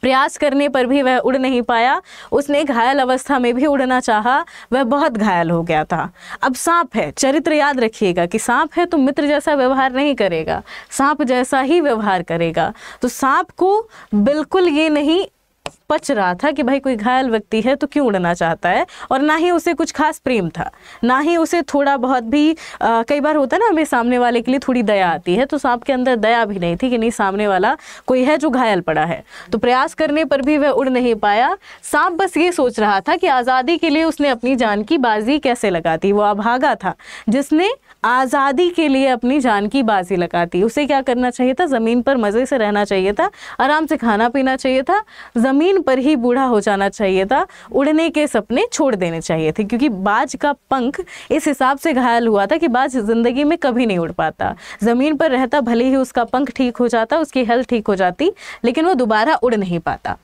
A: प्रयास करने पर भी वह उड़ नहीं पाया उसने घायल अवस्था में भी उड़ना चाहा वह बहुत घायल हो गया था अब सांप है चरित्र याद रखिएगा कि सांप है तो मित्र जैसा व्यवहार नहीं करेगा सांप जैसा ही व्यवहार करेगा तो सांप को बिल्कुल ये नहीं पच रहा था कि भाई कोई घायल व्यक्ति है तो क्यों उड़ना चाहता है और ना ही उसे कुछ खास प्रेम था ना ही उसे थोड़ा बहुत भी आ, कई बार होता है ना हमें सामने वाले के लिए थोड़ी दया आती है तो सांप के अंदर दया भी नहीं थी कि नहीं सामने वाला कोई है जो घायल पड़ा है तो प्रयास करने पर भी वह उड़ नहीं पाया सांप बस ये सोच रहा था कि आज़ादी के लिए उसने अपनी जान की बाजी कैसे लगा थी वो अभागा था जिसने आज़ादी के लिए अपनी जान की बाजी लगाती उसे क्या करना चाहिए था ज़मीन पर मज़े से रहना चाहिए था आराम से खाना पीना चाहिए था ज़मीन पर ही बूढ़ा हो जाना चाहिए था उड़ने के सपने छोड़ देने चाहिए थे क्योंकि बाज का पंख इस हिसाब से घायल हुआ था कि बाज ज़िंदगी में कभी नहीं उड़ पाता ज़मीन पर रहता भले ही उसका पंख ठीक हो जाता उसकी हेल्थ ठीक हो जाती लेकिन वो दोबारा उड़ नहीं पाता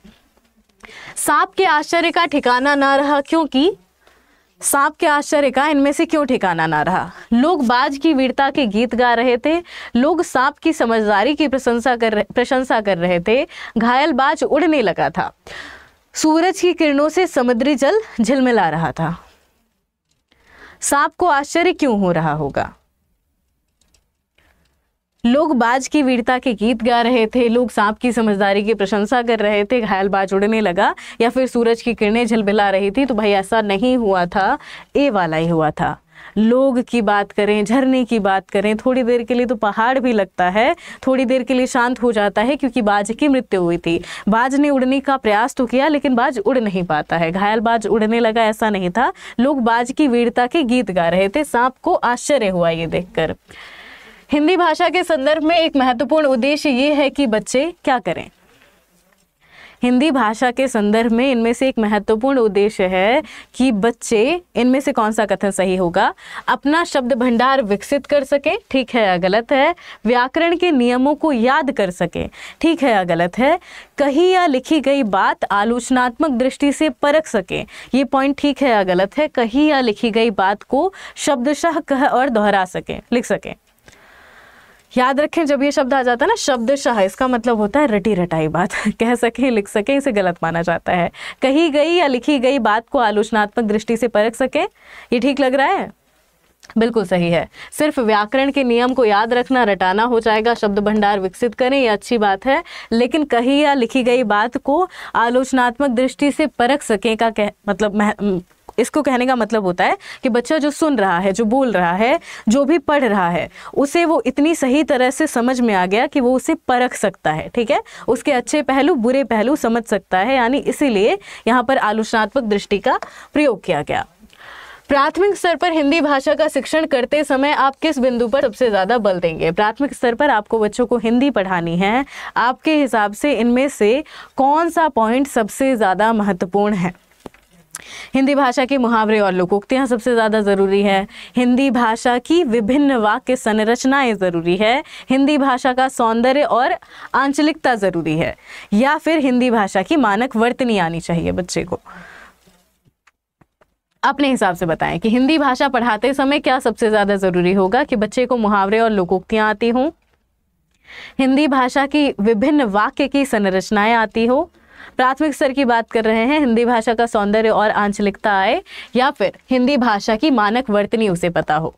A: सांप के आश्चर्य का ठिकाना ना रहा क्योंकि सांप के आश्चर्य का इनमें से क्यों ठिकाना ना रहा लोग बाज की वीरता के गीत गा रहे थे लोग सांप की समझदारी की प्रशंसा कर प्रशंसा कर रहे थे घायल बाज उड़ने लगा था सूरज की किरणों से समुद्री जल झिलमिला रहा था सांप को आश्चर्य क्यों हो रहा होगा लोग बाज की वीरता के गीत गा रहे थे लोग सांप की समझदारी की प्रशंसा कर रहे थे घायल बाज उड़ने लगा या फिर सूरज की किरणें झलबिला रही थी तो भाई ऐसा नहीं हुआ था ए वाला ही हुआ था लोग की बात करें झरने की बात करें थोड़ी देर के लिए तो पहाड़ भी लगता है थोड़ी देर के लिए शांत हो जाता है क्योंकि बाज की मृत्यु हुई थी बाज ने उड़ने का प्रयास तो किया लेकिन बाज उड़ नहीं पाता है घायल बाज उड़ने लगा ऐसा नहीं था लोग बाज की वीरता के गीत गा रहे थे सांप को आश्चर्य हुआ ये देखकर हिंदी भाषा के संदर्भ में एक महत्वपूर्ण उद्देश्य ये है कि बच्चे क्या करें हिंदी भाषा के संदर्भ में इनमें से एक महत्वपूर्ण उद्देश्य है कि बच्चे इनमें से कौन सा कथन सही होगा अपना शब्द भंडार विकसित कर सकें ठीक है या गलत है व्याकरण के नियमों को याद कर सकें ठीक है या गलत है कही या लिखी गई बात आलोचनात्मक दृष्टि से परख सकें ये पॉइंट ठीक है या गलत है कही या लिखी गई बात को शब्दशाह कह और दोहरा सकें लिख सकें याद रखें जब ये शब्द आ जाता है ना शब्द शाह इसका मतलब होता है रटी रटाई बात कह सकें लिख सकें इसे गलत माना जाता है कही गई या लिखी गई बात को आलोचनात्मक दृष्टि से परख सकें ये ठीक लग रहा है बिल्कुल सही है सिर्फ व्याकरण के नियम को याद रखना रटाना हो जाएगा शब्द भंडार विकसित करें ये अच्छी बात है लेकिन कही या लिखी गई बात को आलोचनात्मक दृष्टि से परख सकें का कह मतलब इसको कहने का मतलब होता है कि बच्चा जो सुन रहा है जो बोल रहा है जो भी पढ़ रहा है उसे वो इतनी सही तरह से समझ में आ गया कि वो उसे परख सकता है ठीक है उसके अच्छे पहलू बुरे पहलू समझ सकता है यानी इसीलिए यहाँ पर आलोचनात्मक दृष्टि का प्रयोग किया गया प्राथमिक स्तर पर हिंदी भाषा का शिक्षण करते समय आप किस बिंदु पर सबसे ज़्यादा बल देंगे प्राथमिक स्तर पर आपको बच्चों को हिंदी पढ़ानी है आपके हिसाब से इनमें से कौन सा पॉइंट सबसे ज़्यादा महत्वपूर्ण है हिंदी भाषा के मुहावरे और लोकोक्तियाँ सबसे ज़्यादा ज़रूरी है हिंदी भाषा की विभिन्न वाक्य संरचनाएँ ज़रूरी है हिंदी भाषा का सौंदर्य और आंचलिकता ज़रूरी है या फिर हिंदी भाषा की मानक वर्तनी आनी चाहिए बच्चे को अपने हिसाब से बताएं कि हिंदी भाषा पढ़ाते समय क्या सबसे ज़्यादा ज़रूरी होगा कि बच्चे को मुहावरे और लोकोक्तियाँ आती हों हिंदी भाषा की विभिन्न वाक्य की संरचनाएं आती हो प्राथमिक स्तर की बात कर रहे हैं हिंदी भाषा का सौंदर्य और आंचलिकता आए या फिर हिंदी भाषा की मानक वर्तनी उसे पता हो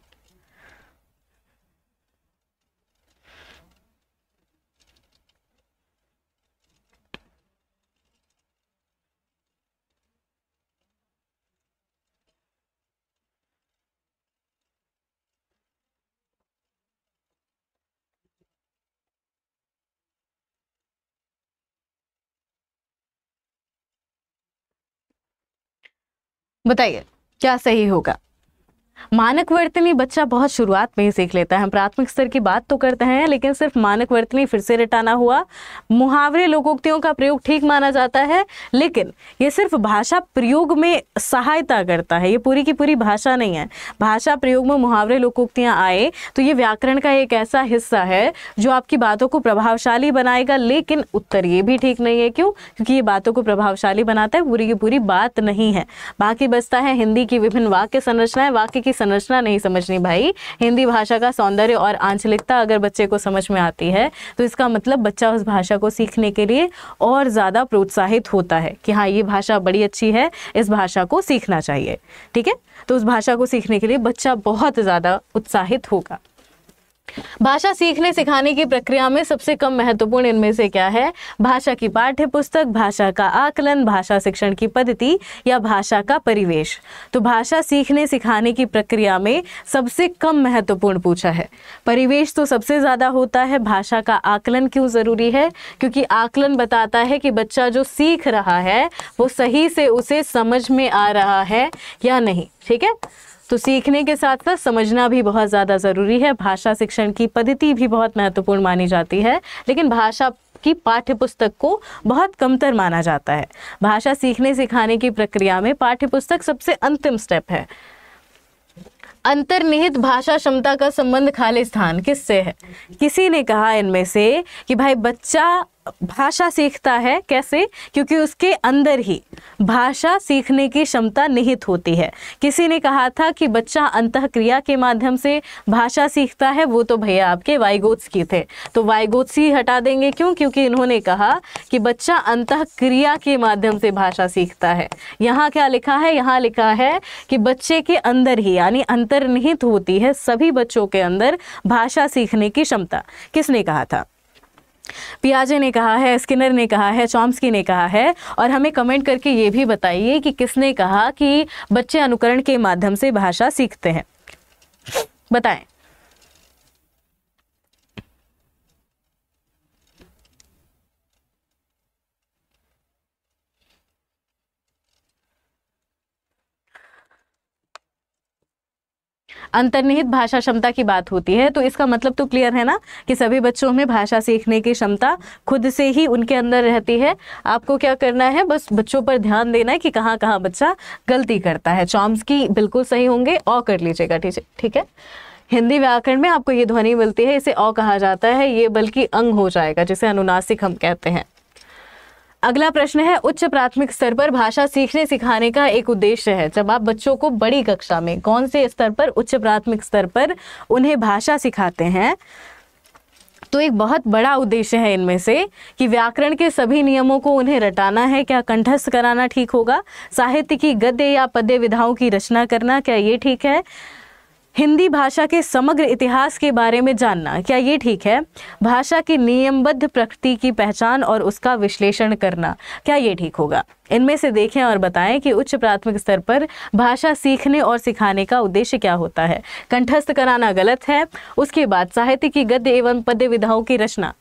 A: बताइए क्या सही होगा मानक वर्तनी बच्चा बहुत शुरुआत में ही सीख लेता है हम प्राथमिक स्तर की बात तो करते हैं लेकिन सिर्फ मानक वर्तनी फिर से रटाना हुआ मुहावरे लोकोक्तियों का प्रयोग ठीक माना जाता है लेकिन ये सिर्फ भाषा प्रयोग में सहायता करता है ये पूरी की पूरी भाषा नहीं है भाषा प्रयोग में मुहावरे लोकोक्तियाँ आए तो ये व्याकरण का एक ऐसा हिस्सा है जो आपकी बातों को प्रभावशाली बनाएगा लेकिन उत्तर ये भी ठीक नहीं है क्यों क्योंकि ये बातों को प्रभावशाली बनाता है पूरी की पूरी बात नहीं है बाकी बचता है हिंदी की विभिन्न वाक्य संरचनाएं वाक्य की संरचना नहीं समझनी भाई हिंदी भाषा का सौंदर्य और आंचलिकता अगर बच्चे को समझ में आती है तो इसका मतलब बच्चा उस भाषा को सीखने के लिए और ज़्यादा प्रोत्साहित होता है कि हाँ ये भाषा बड़ी अच्छी है इस भाषा को सीखना चाहिए ठीक है तो उस भाषा को सीखने के लिए बच्चा बहुत ज़्यादा उत्साहित होगा भाषा सीखने सिखाने की प्रक्रिया में सबसे कम महत्वपूर्ण इनमें से क्या है भाषा की पाठ्य पुस्तक भाषा का आकलन भाषा शिक्षण की पद्धति या भाषा का परिवेश तो भाषा सीखने सिखाने की प्रक्रिया में सबसे कम महत्वपूर्ण पूछा है परिवेश तो सबसे ज़्यादा होता है भाषा का आकलन क्यों ज़रूरी है क्योंकि आकलन बताता है कि बच्चा जो सीख रहा है वो सही से उसे समझ में आ रहा है या नहीं ठीक है तो सीखने के साथ साथ समझना भी बहुत ज़्यादा ज़रूरी है भाषा शिक्षण की पद्धति भी बहुत महत्वपूर्ण मानी जाती है लेकिन भाषा की पाठ्य पुस्तक को बहुत कमतर माना जाता है भाषा सीखने सिखाने की प्रक्रिया में पाठ्य पुस्तक सबसे अंतिम स्टेप है अंतर्निहित भाषा क्षमता का संबंध खाली स्थान किससे है किसी ने कहा इनमें से कि भाई बच्चा भाषा सीखता है कैसे क्योंकि उसके अंदर ही भाषा सीखने की क्षमता निहित होती है किसी ने कहा था कि बच्चा अंत क्रिया के माध्यम से भाषा सीखता है वो तो भैया आपके वाइगोत्स की थे तो वाइगोत्स ही हटा देंगे क्यों क्योंकि इन्होंने कहा कि बच्चा अंत क्रिया के माध्यम से भाषा सीखता है यहाँ क्या लिखा है यहाँ लिखा है कि बच्चे के अंदर ही यानी अंतर्निहित होती है सभी बच्चों के अंदर भाषा सीखने की क्षमता किसने कहा था पियाजे ने कहा है स्किनर ने कहा है चॉम्सकी ने कहा है और हमें कमेंट करके ये भी बताइए कि किसने कहा कि बच्चे अनुकरण के माध्यम से भाषा सीखते हैं बताएं अंतर्निहित भाषा क्षमता की बात होती है तो इसका मतलब तो क्लियर है ना कि सभी बच्चों में भाषा सीखने की क्षमता खुद से ही उनके अंदर रहती है आपको क्या करना है बस बच्चों पर ध्यान देना है कि कहाँ कहाँ बच्चा गलती करता है चॉम्स की बिल्कुल सही होंगे और कर लीजिएगा ठीक है हिंदी व्याकरण में आपको ये ध्वनि मिलती है इसे अ कहा जाता है ये बल्कि अंग हो जाएगा जिसे अनुनासिक हम कहते हैं अगला प्रश्न है उच्च प्राथमिक स्तर पर भाषा सीखने सिखाने का एक उद्देश्य है जब आप बच्चों को बड़ी कक्षा में कौन से स्तर पर उच्च प्राथमिक स्तर पर उन्हें भाषा सिखाते हैं तो एक बहुत बड़ा उद्देश्य है इनमें से कि व्याकरण के सभी नियमों को उन्हें रटाना है क्या कंठस्थ कराना ठीक होगा साहित्य की गद्य या पद्य विधाओं की रचना करना क्या ये ठीक है हिंदी भाषा के समग्र इतिहास के बारे में जानना क्या ये ठीक है भाषा की नियमबद्ध प्रकृति की पहचान और उसका विश्लेषण करना क्या ये ठीक होगा इनमें से देखें और बताएं कि उच्च प्राथमिक स्तर पर भाषा सीखने और सिखाने का उद्देश्य क्या होता है कंठस्थ कराना गलत है उसके बाद साहित्य की गद्य एवं पद्य विधाओं की रचना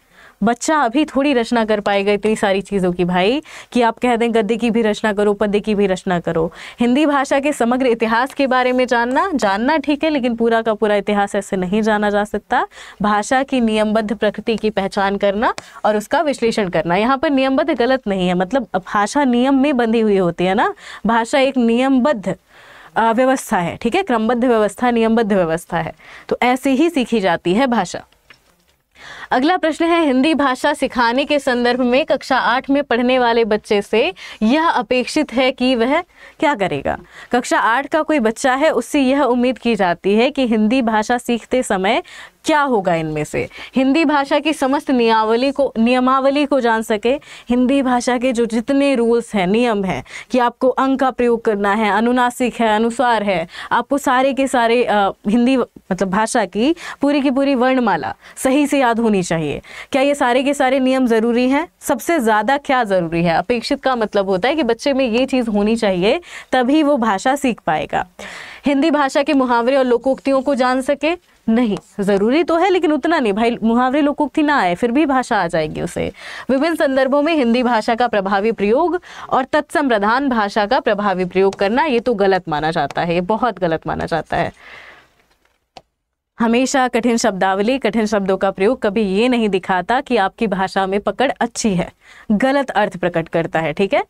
A: बच्चा अभी थोड़ी रचना कर पाएगा इतनी सारी चीज़ों की भाई कि आप कह दें गद्य की भी रचना करो पद्य की भी रचना करो हिंदी भाषा के समग्र इतिहास के बारे में जानना जानना ठीक है लेकिन पूरा का पूरा इतिहास ऐसे नहीं जाना जा सकता भाषा की नियमबद्ध प्रकृति की पहचान करना और उसका विश्लेषण करना यहाँ पर नियमबद्ध गलत नहीं है मतलब भाषा नियम में बंधी हुई होती है ना भाषा एक नियमबद्ध व्यवस्था है ठीक है क्रमबद्ध व्यवस्था नियमबद्ध व्यवस्था है तो ऐसे ही सीखी जाती है भाषा अगला प्रश्न है हिंदी भाषा सिखाने के संदर्भ में कक्षा आठ में पढ़ने वाले बच्चे से यह अपेक्षित है कि वह क्या करेगा कक्षा आठ का कोई बच्चा है उससे यह उम्मीद की जाती है कि हिंदी भाषा सीखते समय क्या होगा इनमें से हिंदी भाषा की समस्त नियावली को नियमावली को जान सके हिंदी भाषा के जो जितने रूल्स हैं नियम हैं कि आपको अंक का प्रयोग करना है अनुनासिक है अनुसार है आपको सारे के सारे आ, हिंदी मतलब भाषा की पूरी की पूरी वर्णमाला सही से याद होनी चाहिए क्या ये सारे के सारे नियम ज़रूरी हैं सबसे ज़्यादा क्या ज़रूरी है अपेक्षित का मतलब होता है कि बच्चे में ये चीज़ होनी चाहिए तभी वो भाषा सीख पाएगा हिंदी भाषा के मुहावरे और लोकोक्तियों को जान सके नहीं ज़रूरी तो है लेकिन उतना नहीं भाई मुहावरे लोकोक्ति ना आए फिर भी भाषा आ जाएगी उसे विभिन्न संदर्भों में हिंदी भाषा का प्रभावी प्रयोग और तत्सम प्रधान भाषा का प्रभावी प्रयोग करना ये तो गलत माना जाता है ये बहुत गलत माना जाता है हमेशा कठिन शब्दावली कठिन शब्दों का प्रयोग कभी ये नहीं दिखाता कि आपकी भाषा में पकड़ अच्छी है गलत अर्थ प्रकट करता है ठीक है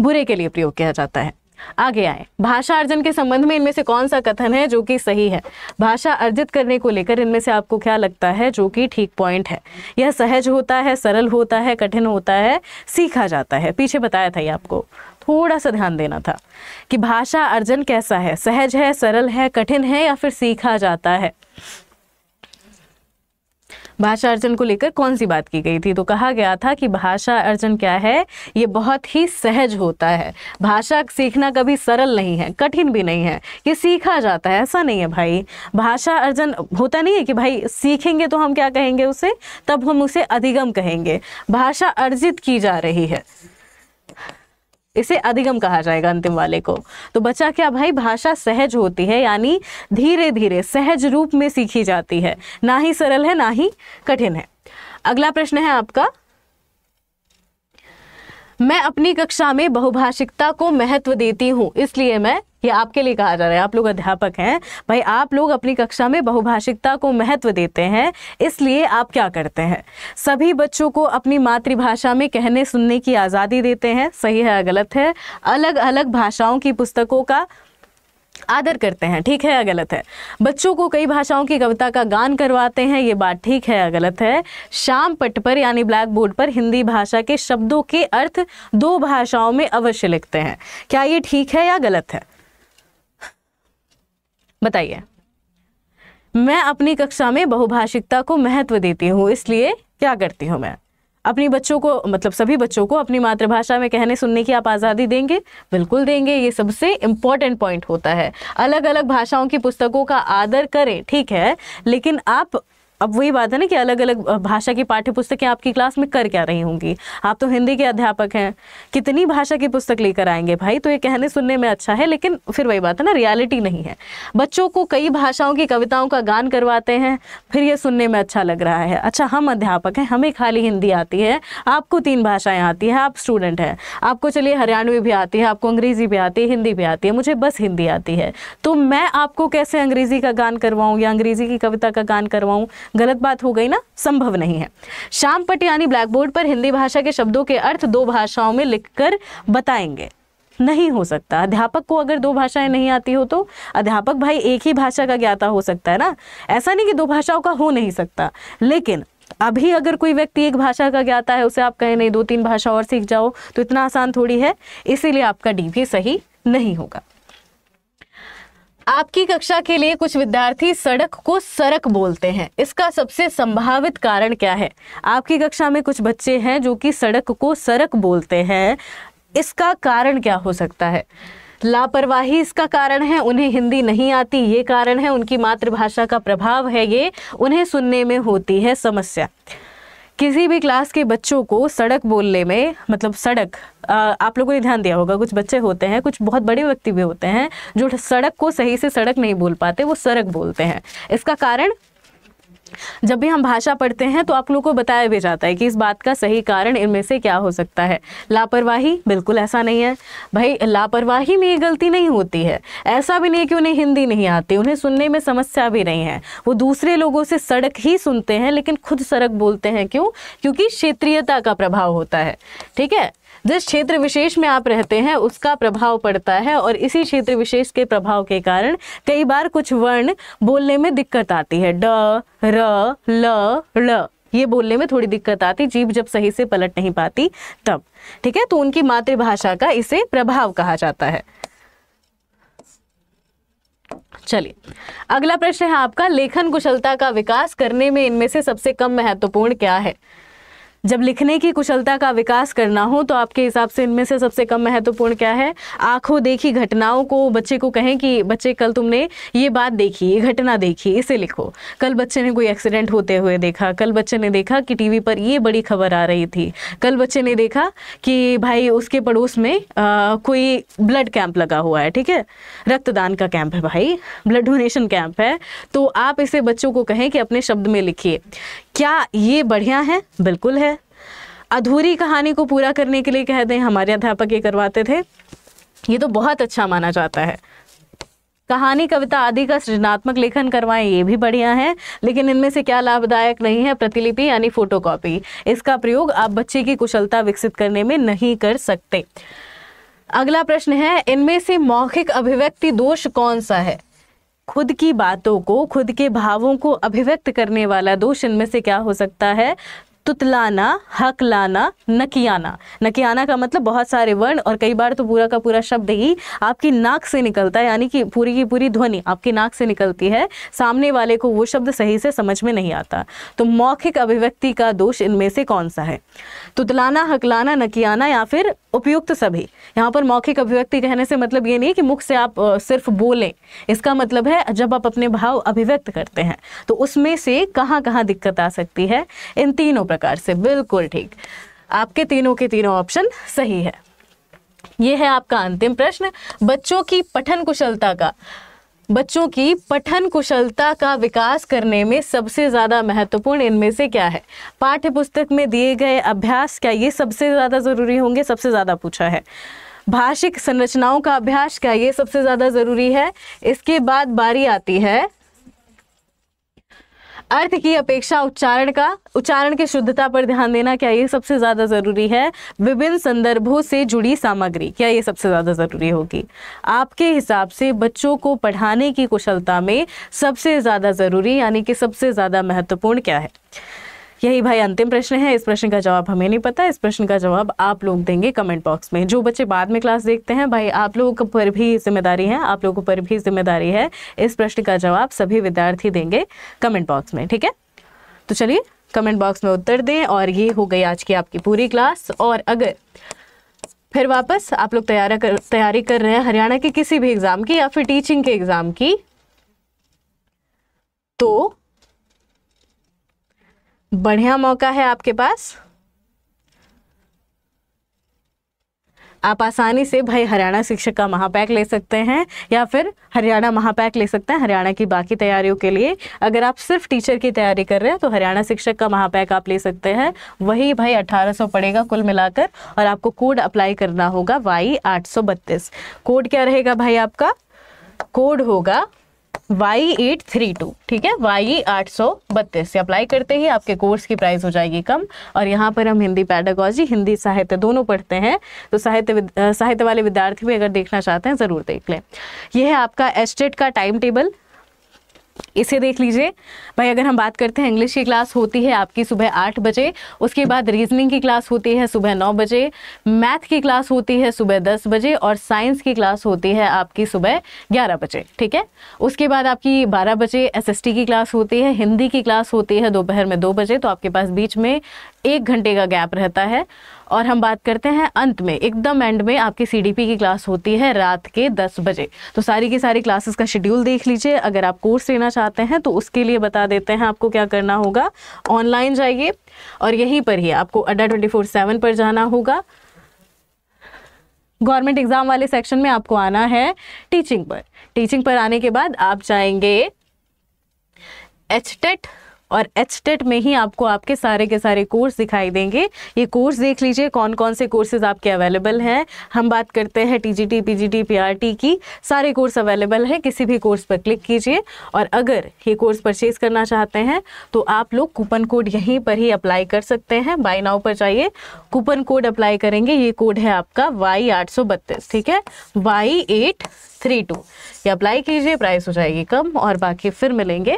A: बुरे के लिए प्रयोग किया जाता है आगे आए भाषा अर्जन के संबंध में इनमें से कौन सा कथन है जो कि सही है भाषा अर्जित करने को लेकर इनमें से आपको क्या लगता है जो कि ठीक पॉइंट है यह सहज होता है सरल होता है कठिन होता है सीखा जाता है पीछे बताया था ये आपको थोड़ा सा ध्यान देना था कि भाषा अर्जन कैसा है सहज है सरल है कठिन है या फिर सीखा जाता है भाषा अर्जन को लेकर कौन सी बात की गई थी तो कहा गया था कि भाषा अर्जन क्या है ये बहुत ही सहज होता है भाषा सीखना कभी सरल नहीं है कठिन भी नहीं है ये सीखा जाता है ऐसा नहीं है भाई भाषा अर्जन होता नहीं है कि भाई सीखेंगे तो हम क्या कहेंगे उसे तब हम उसे अधिगम कहेंगे भाषा अर्जित की जा रही है इसे अधिगम कहा जाएगा अंतिम वाले को तो बचा क्या भाई भाषा सहज होती है यानी धीरे धीरे सहज रूप में सीखी जाती है ना ही सरल है ना ही कठिन है अगला प्रश्न है आपका मैं अपनी कक्षा में बहुभाषिकता को महत्व देती हूँ इसलिए मैं ये आपके लिए कहा जा रहा है आप लोग अध्यापक हैं भाई आप लोग अपनी कक्षा में बहुभाषिकता को महत्व देते हैं इसलिए आप क्या करते हैं सभी बच्चों को अपनी मातृभाषा में कहने सुनने की आज़ादी देते हैं सही है गलत है अलग अलग भाषाओं की पुस्तकों का आदर करते हैं ठीक है या गलत है बच्चों को कई भाषाओं की कविता का गान करवाते हैं ये बात ठीक है या गलत है शाम पट पर यानी ब्लैक बोर्ड पर हिंदी भाषा के शब्दों के अर्थ दो भाषाओं में अवश्य लिखते हैं क्या ये ठीक है या गलत है बताइए मैं अपनी कक्षा में बहुभाषिकता को महत्व देती हूँ इसलिए क्या करती हूँ मैं अपने बच्चों को मतलब सभी बच्चों को अपनी मातृभाषा में कहने सुनने की आप आज़ादी देंगे बिल्कुल देंगे ये सबसे इम्पॉर्टेंट पॉइंट होता है अलग अलग भाषाओं की पुस्तकों का आदर करें ठीक है लेकिन आप अब वही बात है ना कि अलग अलग भाषा की पाठ्य पुस्तकें आपकी क्लास में कर क्या रही होंगी आप तो हिंदी के अध्यापक हैं कितनी भाषा की पुस्तक लेकर आएंगे भाई तो ये कहने सुनने में अच्छा है लेकिन फिर वही बात है ना रियलिटी नहीं है बच्चों को कई भाषाओं की कविताओं का गान करवाते हैं फिर ये सुनने में अच्छा लग रहा है अच्छा हम अध्यापक हैं हमें खाली हिंदी आती है आपको तीन भाषाएँ आती है आप स्टूडेंट हैं आपको चलिए हरियाणवी भी आती है आपको अंग्रेज़ी भी आती है हिंदी भी आती है मुझे बस हिंदी आती है तो मैं आपको कैसे अंग्रेज़ी का गान करवाऊँ या अंग्रेज़ी की कविता का गान करवाऊँ गलत बात हो गई ना संभव नहीं है श्याम पट यानी ब्लैक बोर्ड पर हिंदी भाषा के शब्दों के अर्थ दो भाषाओं में लिखकर बताएंगे नहीं हो सकता अध्यापक को अगर दो भाषाएं नहीं आती हो तो अध्यापक भाई एक ही भाषा का ज्ञाता हो सकता है ना ऐसा नहीं कि दो भाषाओं का हो नहीं सकता लेकिन अभी अगर कोई व्यक्ति एक भाषा का ज्ञाता है उसे आप कहें नहीं दो तीन भाषा और सीख जाओ तो इतना आसान थोड़ी है इसीलिए आपका डी भी सही नहीं होगा आपकी कक्षा के लिए कुछ विद्यार्थी सड़क को सरक बोलते हैं इसका सबसे संभावित कारण क्या है आपकी कक्षा में कुछ बच्चे हैं जो कि सड़क को सरक बोलते हैं इसका कारण क्या हो सकता है लापरवाही इसका कारण है उन्हें हिंदी नहीं आती ये कारण है उनकी मातृभाषा का प्रभाव है ये उन्हें सुनने में होती है समस्या किसी भी क्लास के बच्चों को सड़क बोलने में मतलब सड़क आप लोगों ने ध्यान दिया होगा कुछ बच्चे होते हैं कुछ बहुत बड़े व्यक्ति भी होते हैं जो सड़क को सही से सड़क नहीं बोल पाते वो सड़क बोलते हैं इसका कारण जब भी हम भाषा पढ़ते हैं तो आप लोगों को बताया भी जाता है कि इस बात का सही कारण इनमें से क्या हो सकता है लापरवाही बिल्कुल ऐसा नहीं है भाई लापरवाही में ये गलती नहीं होती है ऐसा भी नहीं कि उन्हें हिंदी नहीं आती उन्हें सुनने में समस्या भी नहीं है वो दूसरे लोगों से सड़क ही सुनते हैं लेकिन खुद सड़क बोलते हैं क्यों क्योंकि क्षेत्रीयता का प्रभाव होता है ठीक है जिस क्षेत्र विशेष में आप रहते हैं उसका प्रभाव पड़ता है और इसी क्षेत्र विशेष के प्रभाव के कारण कई बार कुछ वर्ण बोलने में दिक्कत आती है ड र ल ल ये बोलने में थोड़ी दिक्कत आती जीभ जब सही से पलट नहीं पाती तब ठीक है तो उनकी मातृभाषा का इसे प्रभाव कहा जाता है चलिए अगला प्रश्न है आपका लेखन कुशलता का विकास करने में इनमें से सबसे कम महत्वपूर्ण क्या है जब लिखने की कुशलता का विकास करना हो तो आपके हिसाब से इनमें से सबसे कम महत्वपूर्ण क्या है आंखों देखी घटनाओं को बच्चे को कहें कि बच्चे कल तुमने ये बात देखी ये घटना देखी इसे लिखो कल बच्चे ने कोई एक्सीडेंट होते हुए देखा कल बच्चे ने देखा कि टीवी पर ये बड़ी खबर आ रही थी कल बच्चे ने देखा कि भाई उसके पड़ोस में आ, कोई ब्लड कैंप लगा हुआ है ठीक है रक्तदान का कैंप है भाई ब्लड डोनेशन कैंप है तो आप इसे बच्चों को कहें कि अपने शब्द में लिखिए क्या ये बढ़िया है बिल्कुल है अधूरी कहानी को पूरा करने के लिए कह दें हमारे अध्यापक ये करवाते थे ये तो बहुत अच्छा माना जाता है कहानी कविता आदि का सृजनात्मक लेखन करवाएं ये भी बढ़िया है लेकिन इनमें से क्या लाभदायक नहीं है प्रतिलिपि यानी फोटोकॉपी इसका प्रयोग आप बच्चे की कुशलता विकसित करने में नहीं कर सकते अगला प्रश्न है इनमें से मौखिक अभिव्यक्ति दोष कौन सा है खुद की बातों को खुद के भावों को अभिव्यक्त करने वाला दोष इनमें से क्या हो सकता है तुतलाना हकलाना नकियाना नकियाना का मतलब बहुत सारे वर्ण और कई बार तो पूरा का पूरा शब्द ही आपकी नाक से निकलता है यानी कि पूरी की पूरी ध्वनि आपकी नाक से निकलती है सामने वाले को वो शब्द सही से समझ में नहीं आता तो मौखिक अभिव्यक्ति का दोष इनमें से कौन सा है तुतलाना हकलाना नकियाना या फिर उपयुक्त सभी यहाँ पर मौखिक अभिव्यक्ति कहने से मतलब ये नहीं कि मुख से आप सिर्फ बोलें इसका मतलब है जब आप अपने भाव अभिव्यक्त करते हैं तो उसमें से कहाँ कहाँ दिक्कत आ सकती है इन तीनों प्रकार से बिल्कुल ठीक आपके तीनों के तीनों ऑप्शन सही है यह है आपका अंतिम प्रश्न बच्चों की पठन कुशलता का बच्चों की पठन कुशलता का विकास करने में सबसे ज़्यादा महत्वपूर्ण इनमें से क्या है पाठ्य पुस्तक में दिए गए अभ्यास क्या ये सबसे ज़्यादा ज़रूरी होंगे सबसे ज़्यादा पूछा है भाषिक संरचनाओं का अभ्यास क्या ये सबसे ज़्यादा ज़रूरी है इसके बाद बारी आती है अर्थ की अपेक्षा उच्चारण का उच्चारण के शुद्धता पर ध्यान देना क्या ये सबसे ज़्यादा ज़रूरी है विभिन्न संदर्भों से जुड़ी सामग्री क्या ये सबसे ज़्यादा ज़रूरी होगी आपके हिसाब से बच्चों को पढ़ाने की कुशलता में सबसे ज़्यादा ज़रूरी यानी कि सबसे ज़्यादा महत्वपूर्ण क्या है यही भाई अंतिम प्रश्न है इस प्रश्न का जवाब हमें नहीं पता इस प्रश्न का जवाब आप लोग देंगे कमेंट बॉक्स में जो बच्चे बाद में क्लास देखते हैं भाई आप लोगों पर भी जिम्मेदारी है आप लोगों पर भी जिम्मेदारी है इस प्रश्न का जवाब सभी विद्यार्थी देंगे कमेंट बॉक्स में ठीक है तो चलिए कमेंट बॉक्स में उत्तर दें और ये हो गई आज की आपकी पूरी क्लास और अगर फिर वापस आप लोग तैयार कर तैयारी कर रहे हैं हरियाणा के किसी भी एग्ज़ाम की या फिर टीचिंग के एग्ज़ाम की तो बढ़िया मौका है आपके पास आप आसानी से भाई हरियाणा शिक्षक का महापैक ले सकते हैं या फिर हरियाणा महापैक ले सकते हैं हरियाणा की बाकी तैयारियों के लिए अगर आप सिर्फ टीचर की तैयारी कर रहे हैं तो हरियाणा शिक्षक का महापैक आप ले सकते हैं वही भाई 1800 पड़ेगा कुल मिलाकर और आपको कोड अप्लाई करना होगा वाई आठ कोड क्या रहेगा भाई आपका कोड होगा वाई एट थ्री टू ठीक है वाई आठ सौ बत्तीस अप्लाई करते ही आपके कोर्स की प्राइस हो जाएगी कम और यहाँ पर हम हिंदी पैडागॉजी हिंदी साहित्य दोनों पढ़ते हैं तो साहित्य साहित्य वाले विद्यार्थी भी अगर देखना चाहते हैं ज़रूर देख लें यह है आपका एस्टेट e का टाइम टेबल इसे देख लीजिए भाई अगर हम बात करते हैं इंग्लिश की क्लास होती है आपकी सुबह आठ बजे उसके बाद रीजनिंग की क्लास होती है सुबह नौ बजे मैथ की क्लास होती है सुबह दस बजे और साइंस की क्लास होती है आपकी सुबह ग्यारह बजे ठीक है उसके बाद आपकी बारह बजे एसएसटी की क्लास होती है हिंदी की क्लास होती है दोपहर में दो बजे तो आपके पास बीच में एक घंटे का गैप रहता है और हम बात करते हैं अंत में एकदम एंड में आपकी सी की क्लास होती है रात के दस बजे तो सारी की सारी क्लासेस का शेड्यूल देख लीजिए अगर आप कोर्स लेना चाहते हैं तो उसके लिए बता देते हैं आपको क्या करना होगा ऑनलाइन जाइए और यहीं पर ही आपको अड्डा ट्वेंटी फोर सेवन पर जाना होगा गवर्नमेंट एग्ज़ाम वाले सेक्शन में आपको आना है टीचिंग पर टीचिंग पर आने के बाद आप जाएंगे एच टेट और एच टेट में ही आपको आपके सारे के सारे कोर्स दिखाई देंगे ये कोर्स देख लीजिए कौन कौन से कोर्सेज आपके अवेलेबल हैं हम बात करते हैं T G T P G T P R T की सारे कोर्स अवेलेबल हैं किसी भी कोर्स पर क्लिक कीजिए और अगर ये कोर्स परचेज करना चाहते हैं तो आप लोग कूपन कोड यहीं पर ही अप्लाई कर सकते हैं बाई नाउ पर जाइए कूपन कोड अप्लाई करेंगे ये कोड है आपका वाई आठ सौ बत्तीस ठीक है वाई एट थ्री टू ये अप्लाई कीजिए प्राइस हो जाएगी कम और बाकी फिर मिलेंगे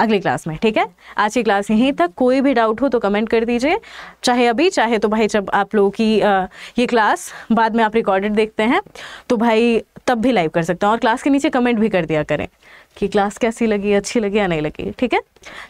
A: अगली क्लास में ठीक है आज की क्लास यहीं तक कोई भी डाउट हो तो कमेंट कर दीजिए चाहे अभी चाहे तो भाई जब आप लोगों की ये क्लास बाद में आप रिकॉर्डेड देखते हैं तो भाई तब भी लाइव कर सकते हैं और क्लास के नीचे कमेंट भी कर दिया करें कि क्लास कैसी लगी अच्छी लगी या नहीं लगी ठीक है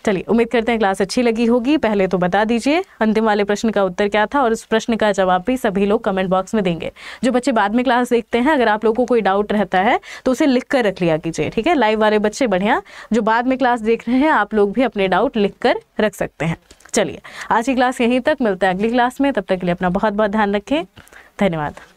A: चलिए उम्मीद करते हैं क्लास अच्छी लगी होगी पहले तो बता दीजिए अंतिम वाले प्रश्न का उत्तर क्या था और उस प्रश्न का जवाब भी सभी लोग कमेंट बॉक्स में देंगे जो बच्चे बाद में क्लास देखते हैं अगर आप लोगों को कोई डाउट रहता है तो उसे लिख कर रख लिया कीजिए ठीक है लाइव वाले बच्चे बढ़िया जो बाद में क्लास देख रहे हैं आप लोग भी अपने डाउट लिख कर रख सकते हैं चलिए आज की क्लास यहीं तक मिलता है अगली क्लास में तब तक के लिए अपना बहुत बहुत ध्यान रखें धन्यवाद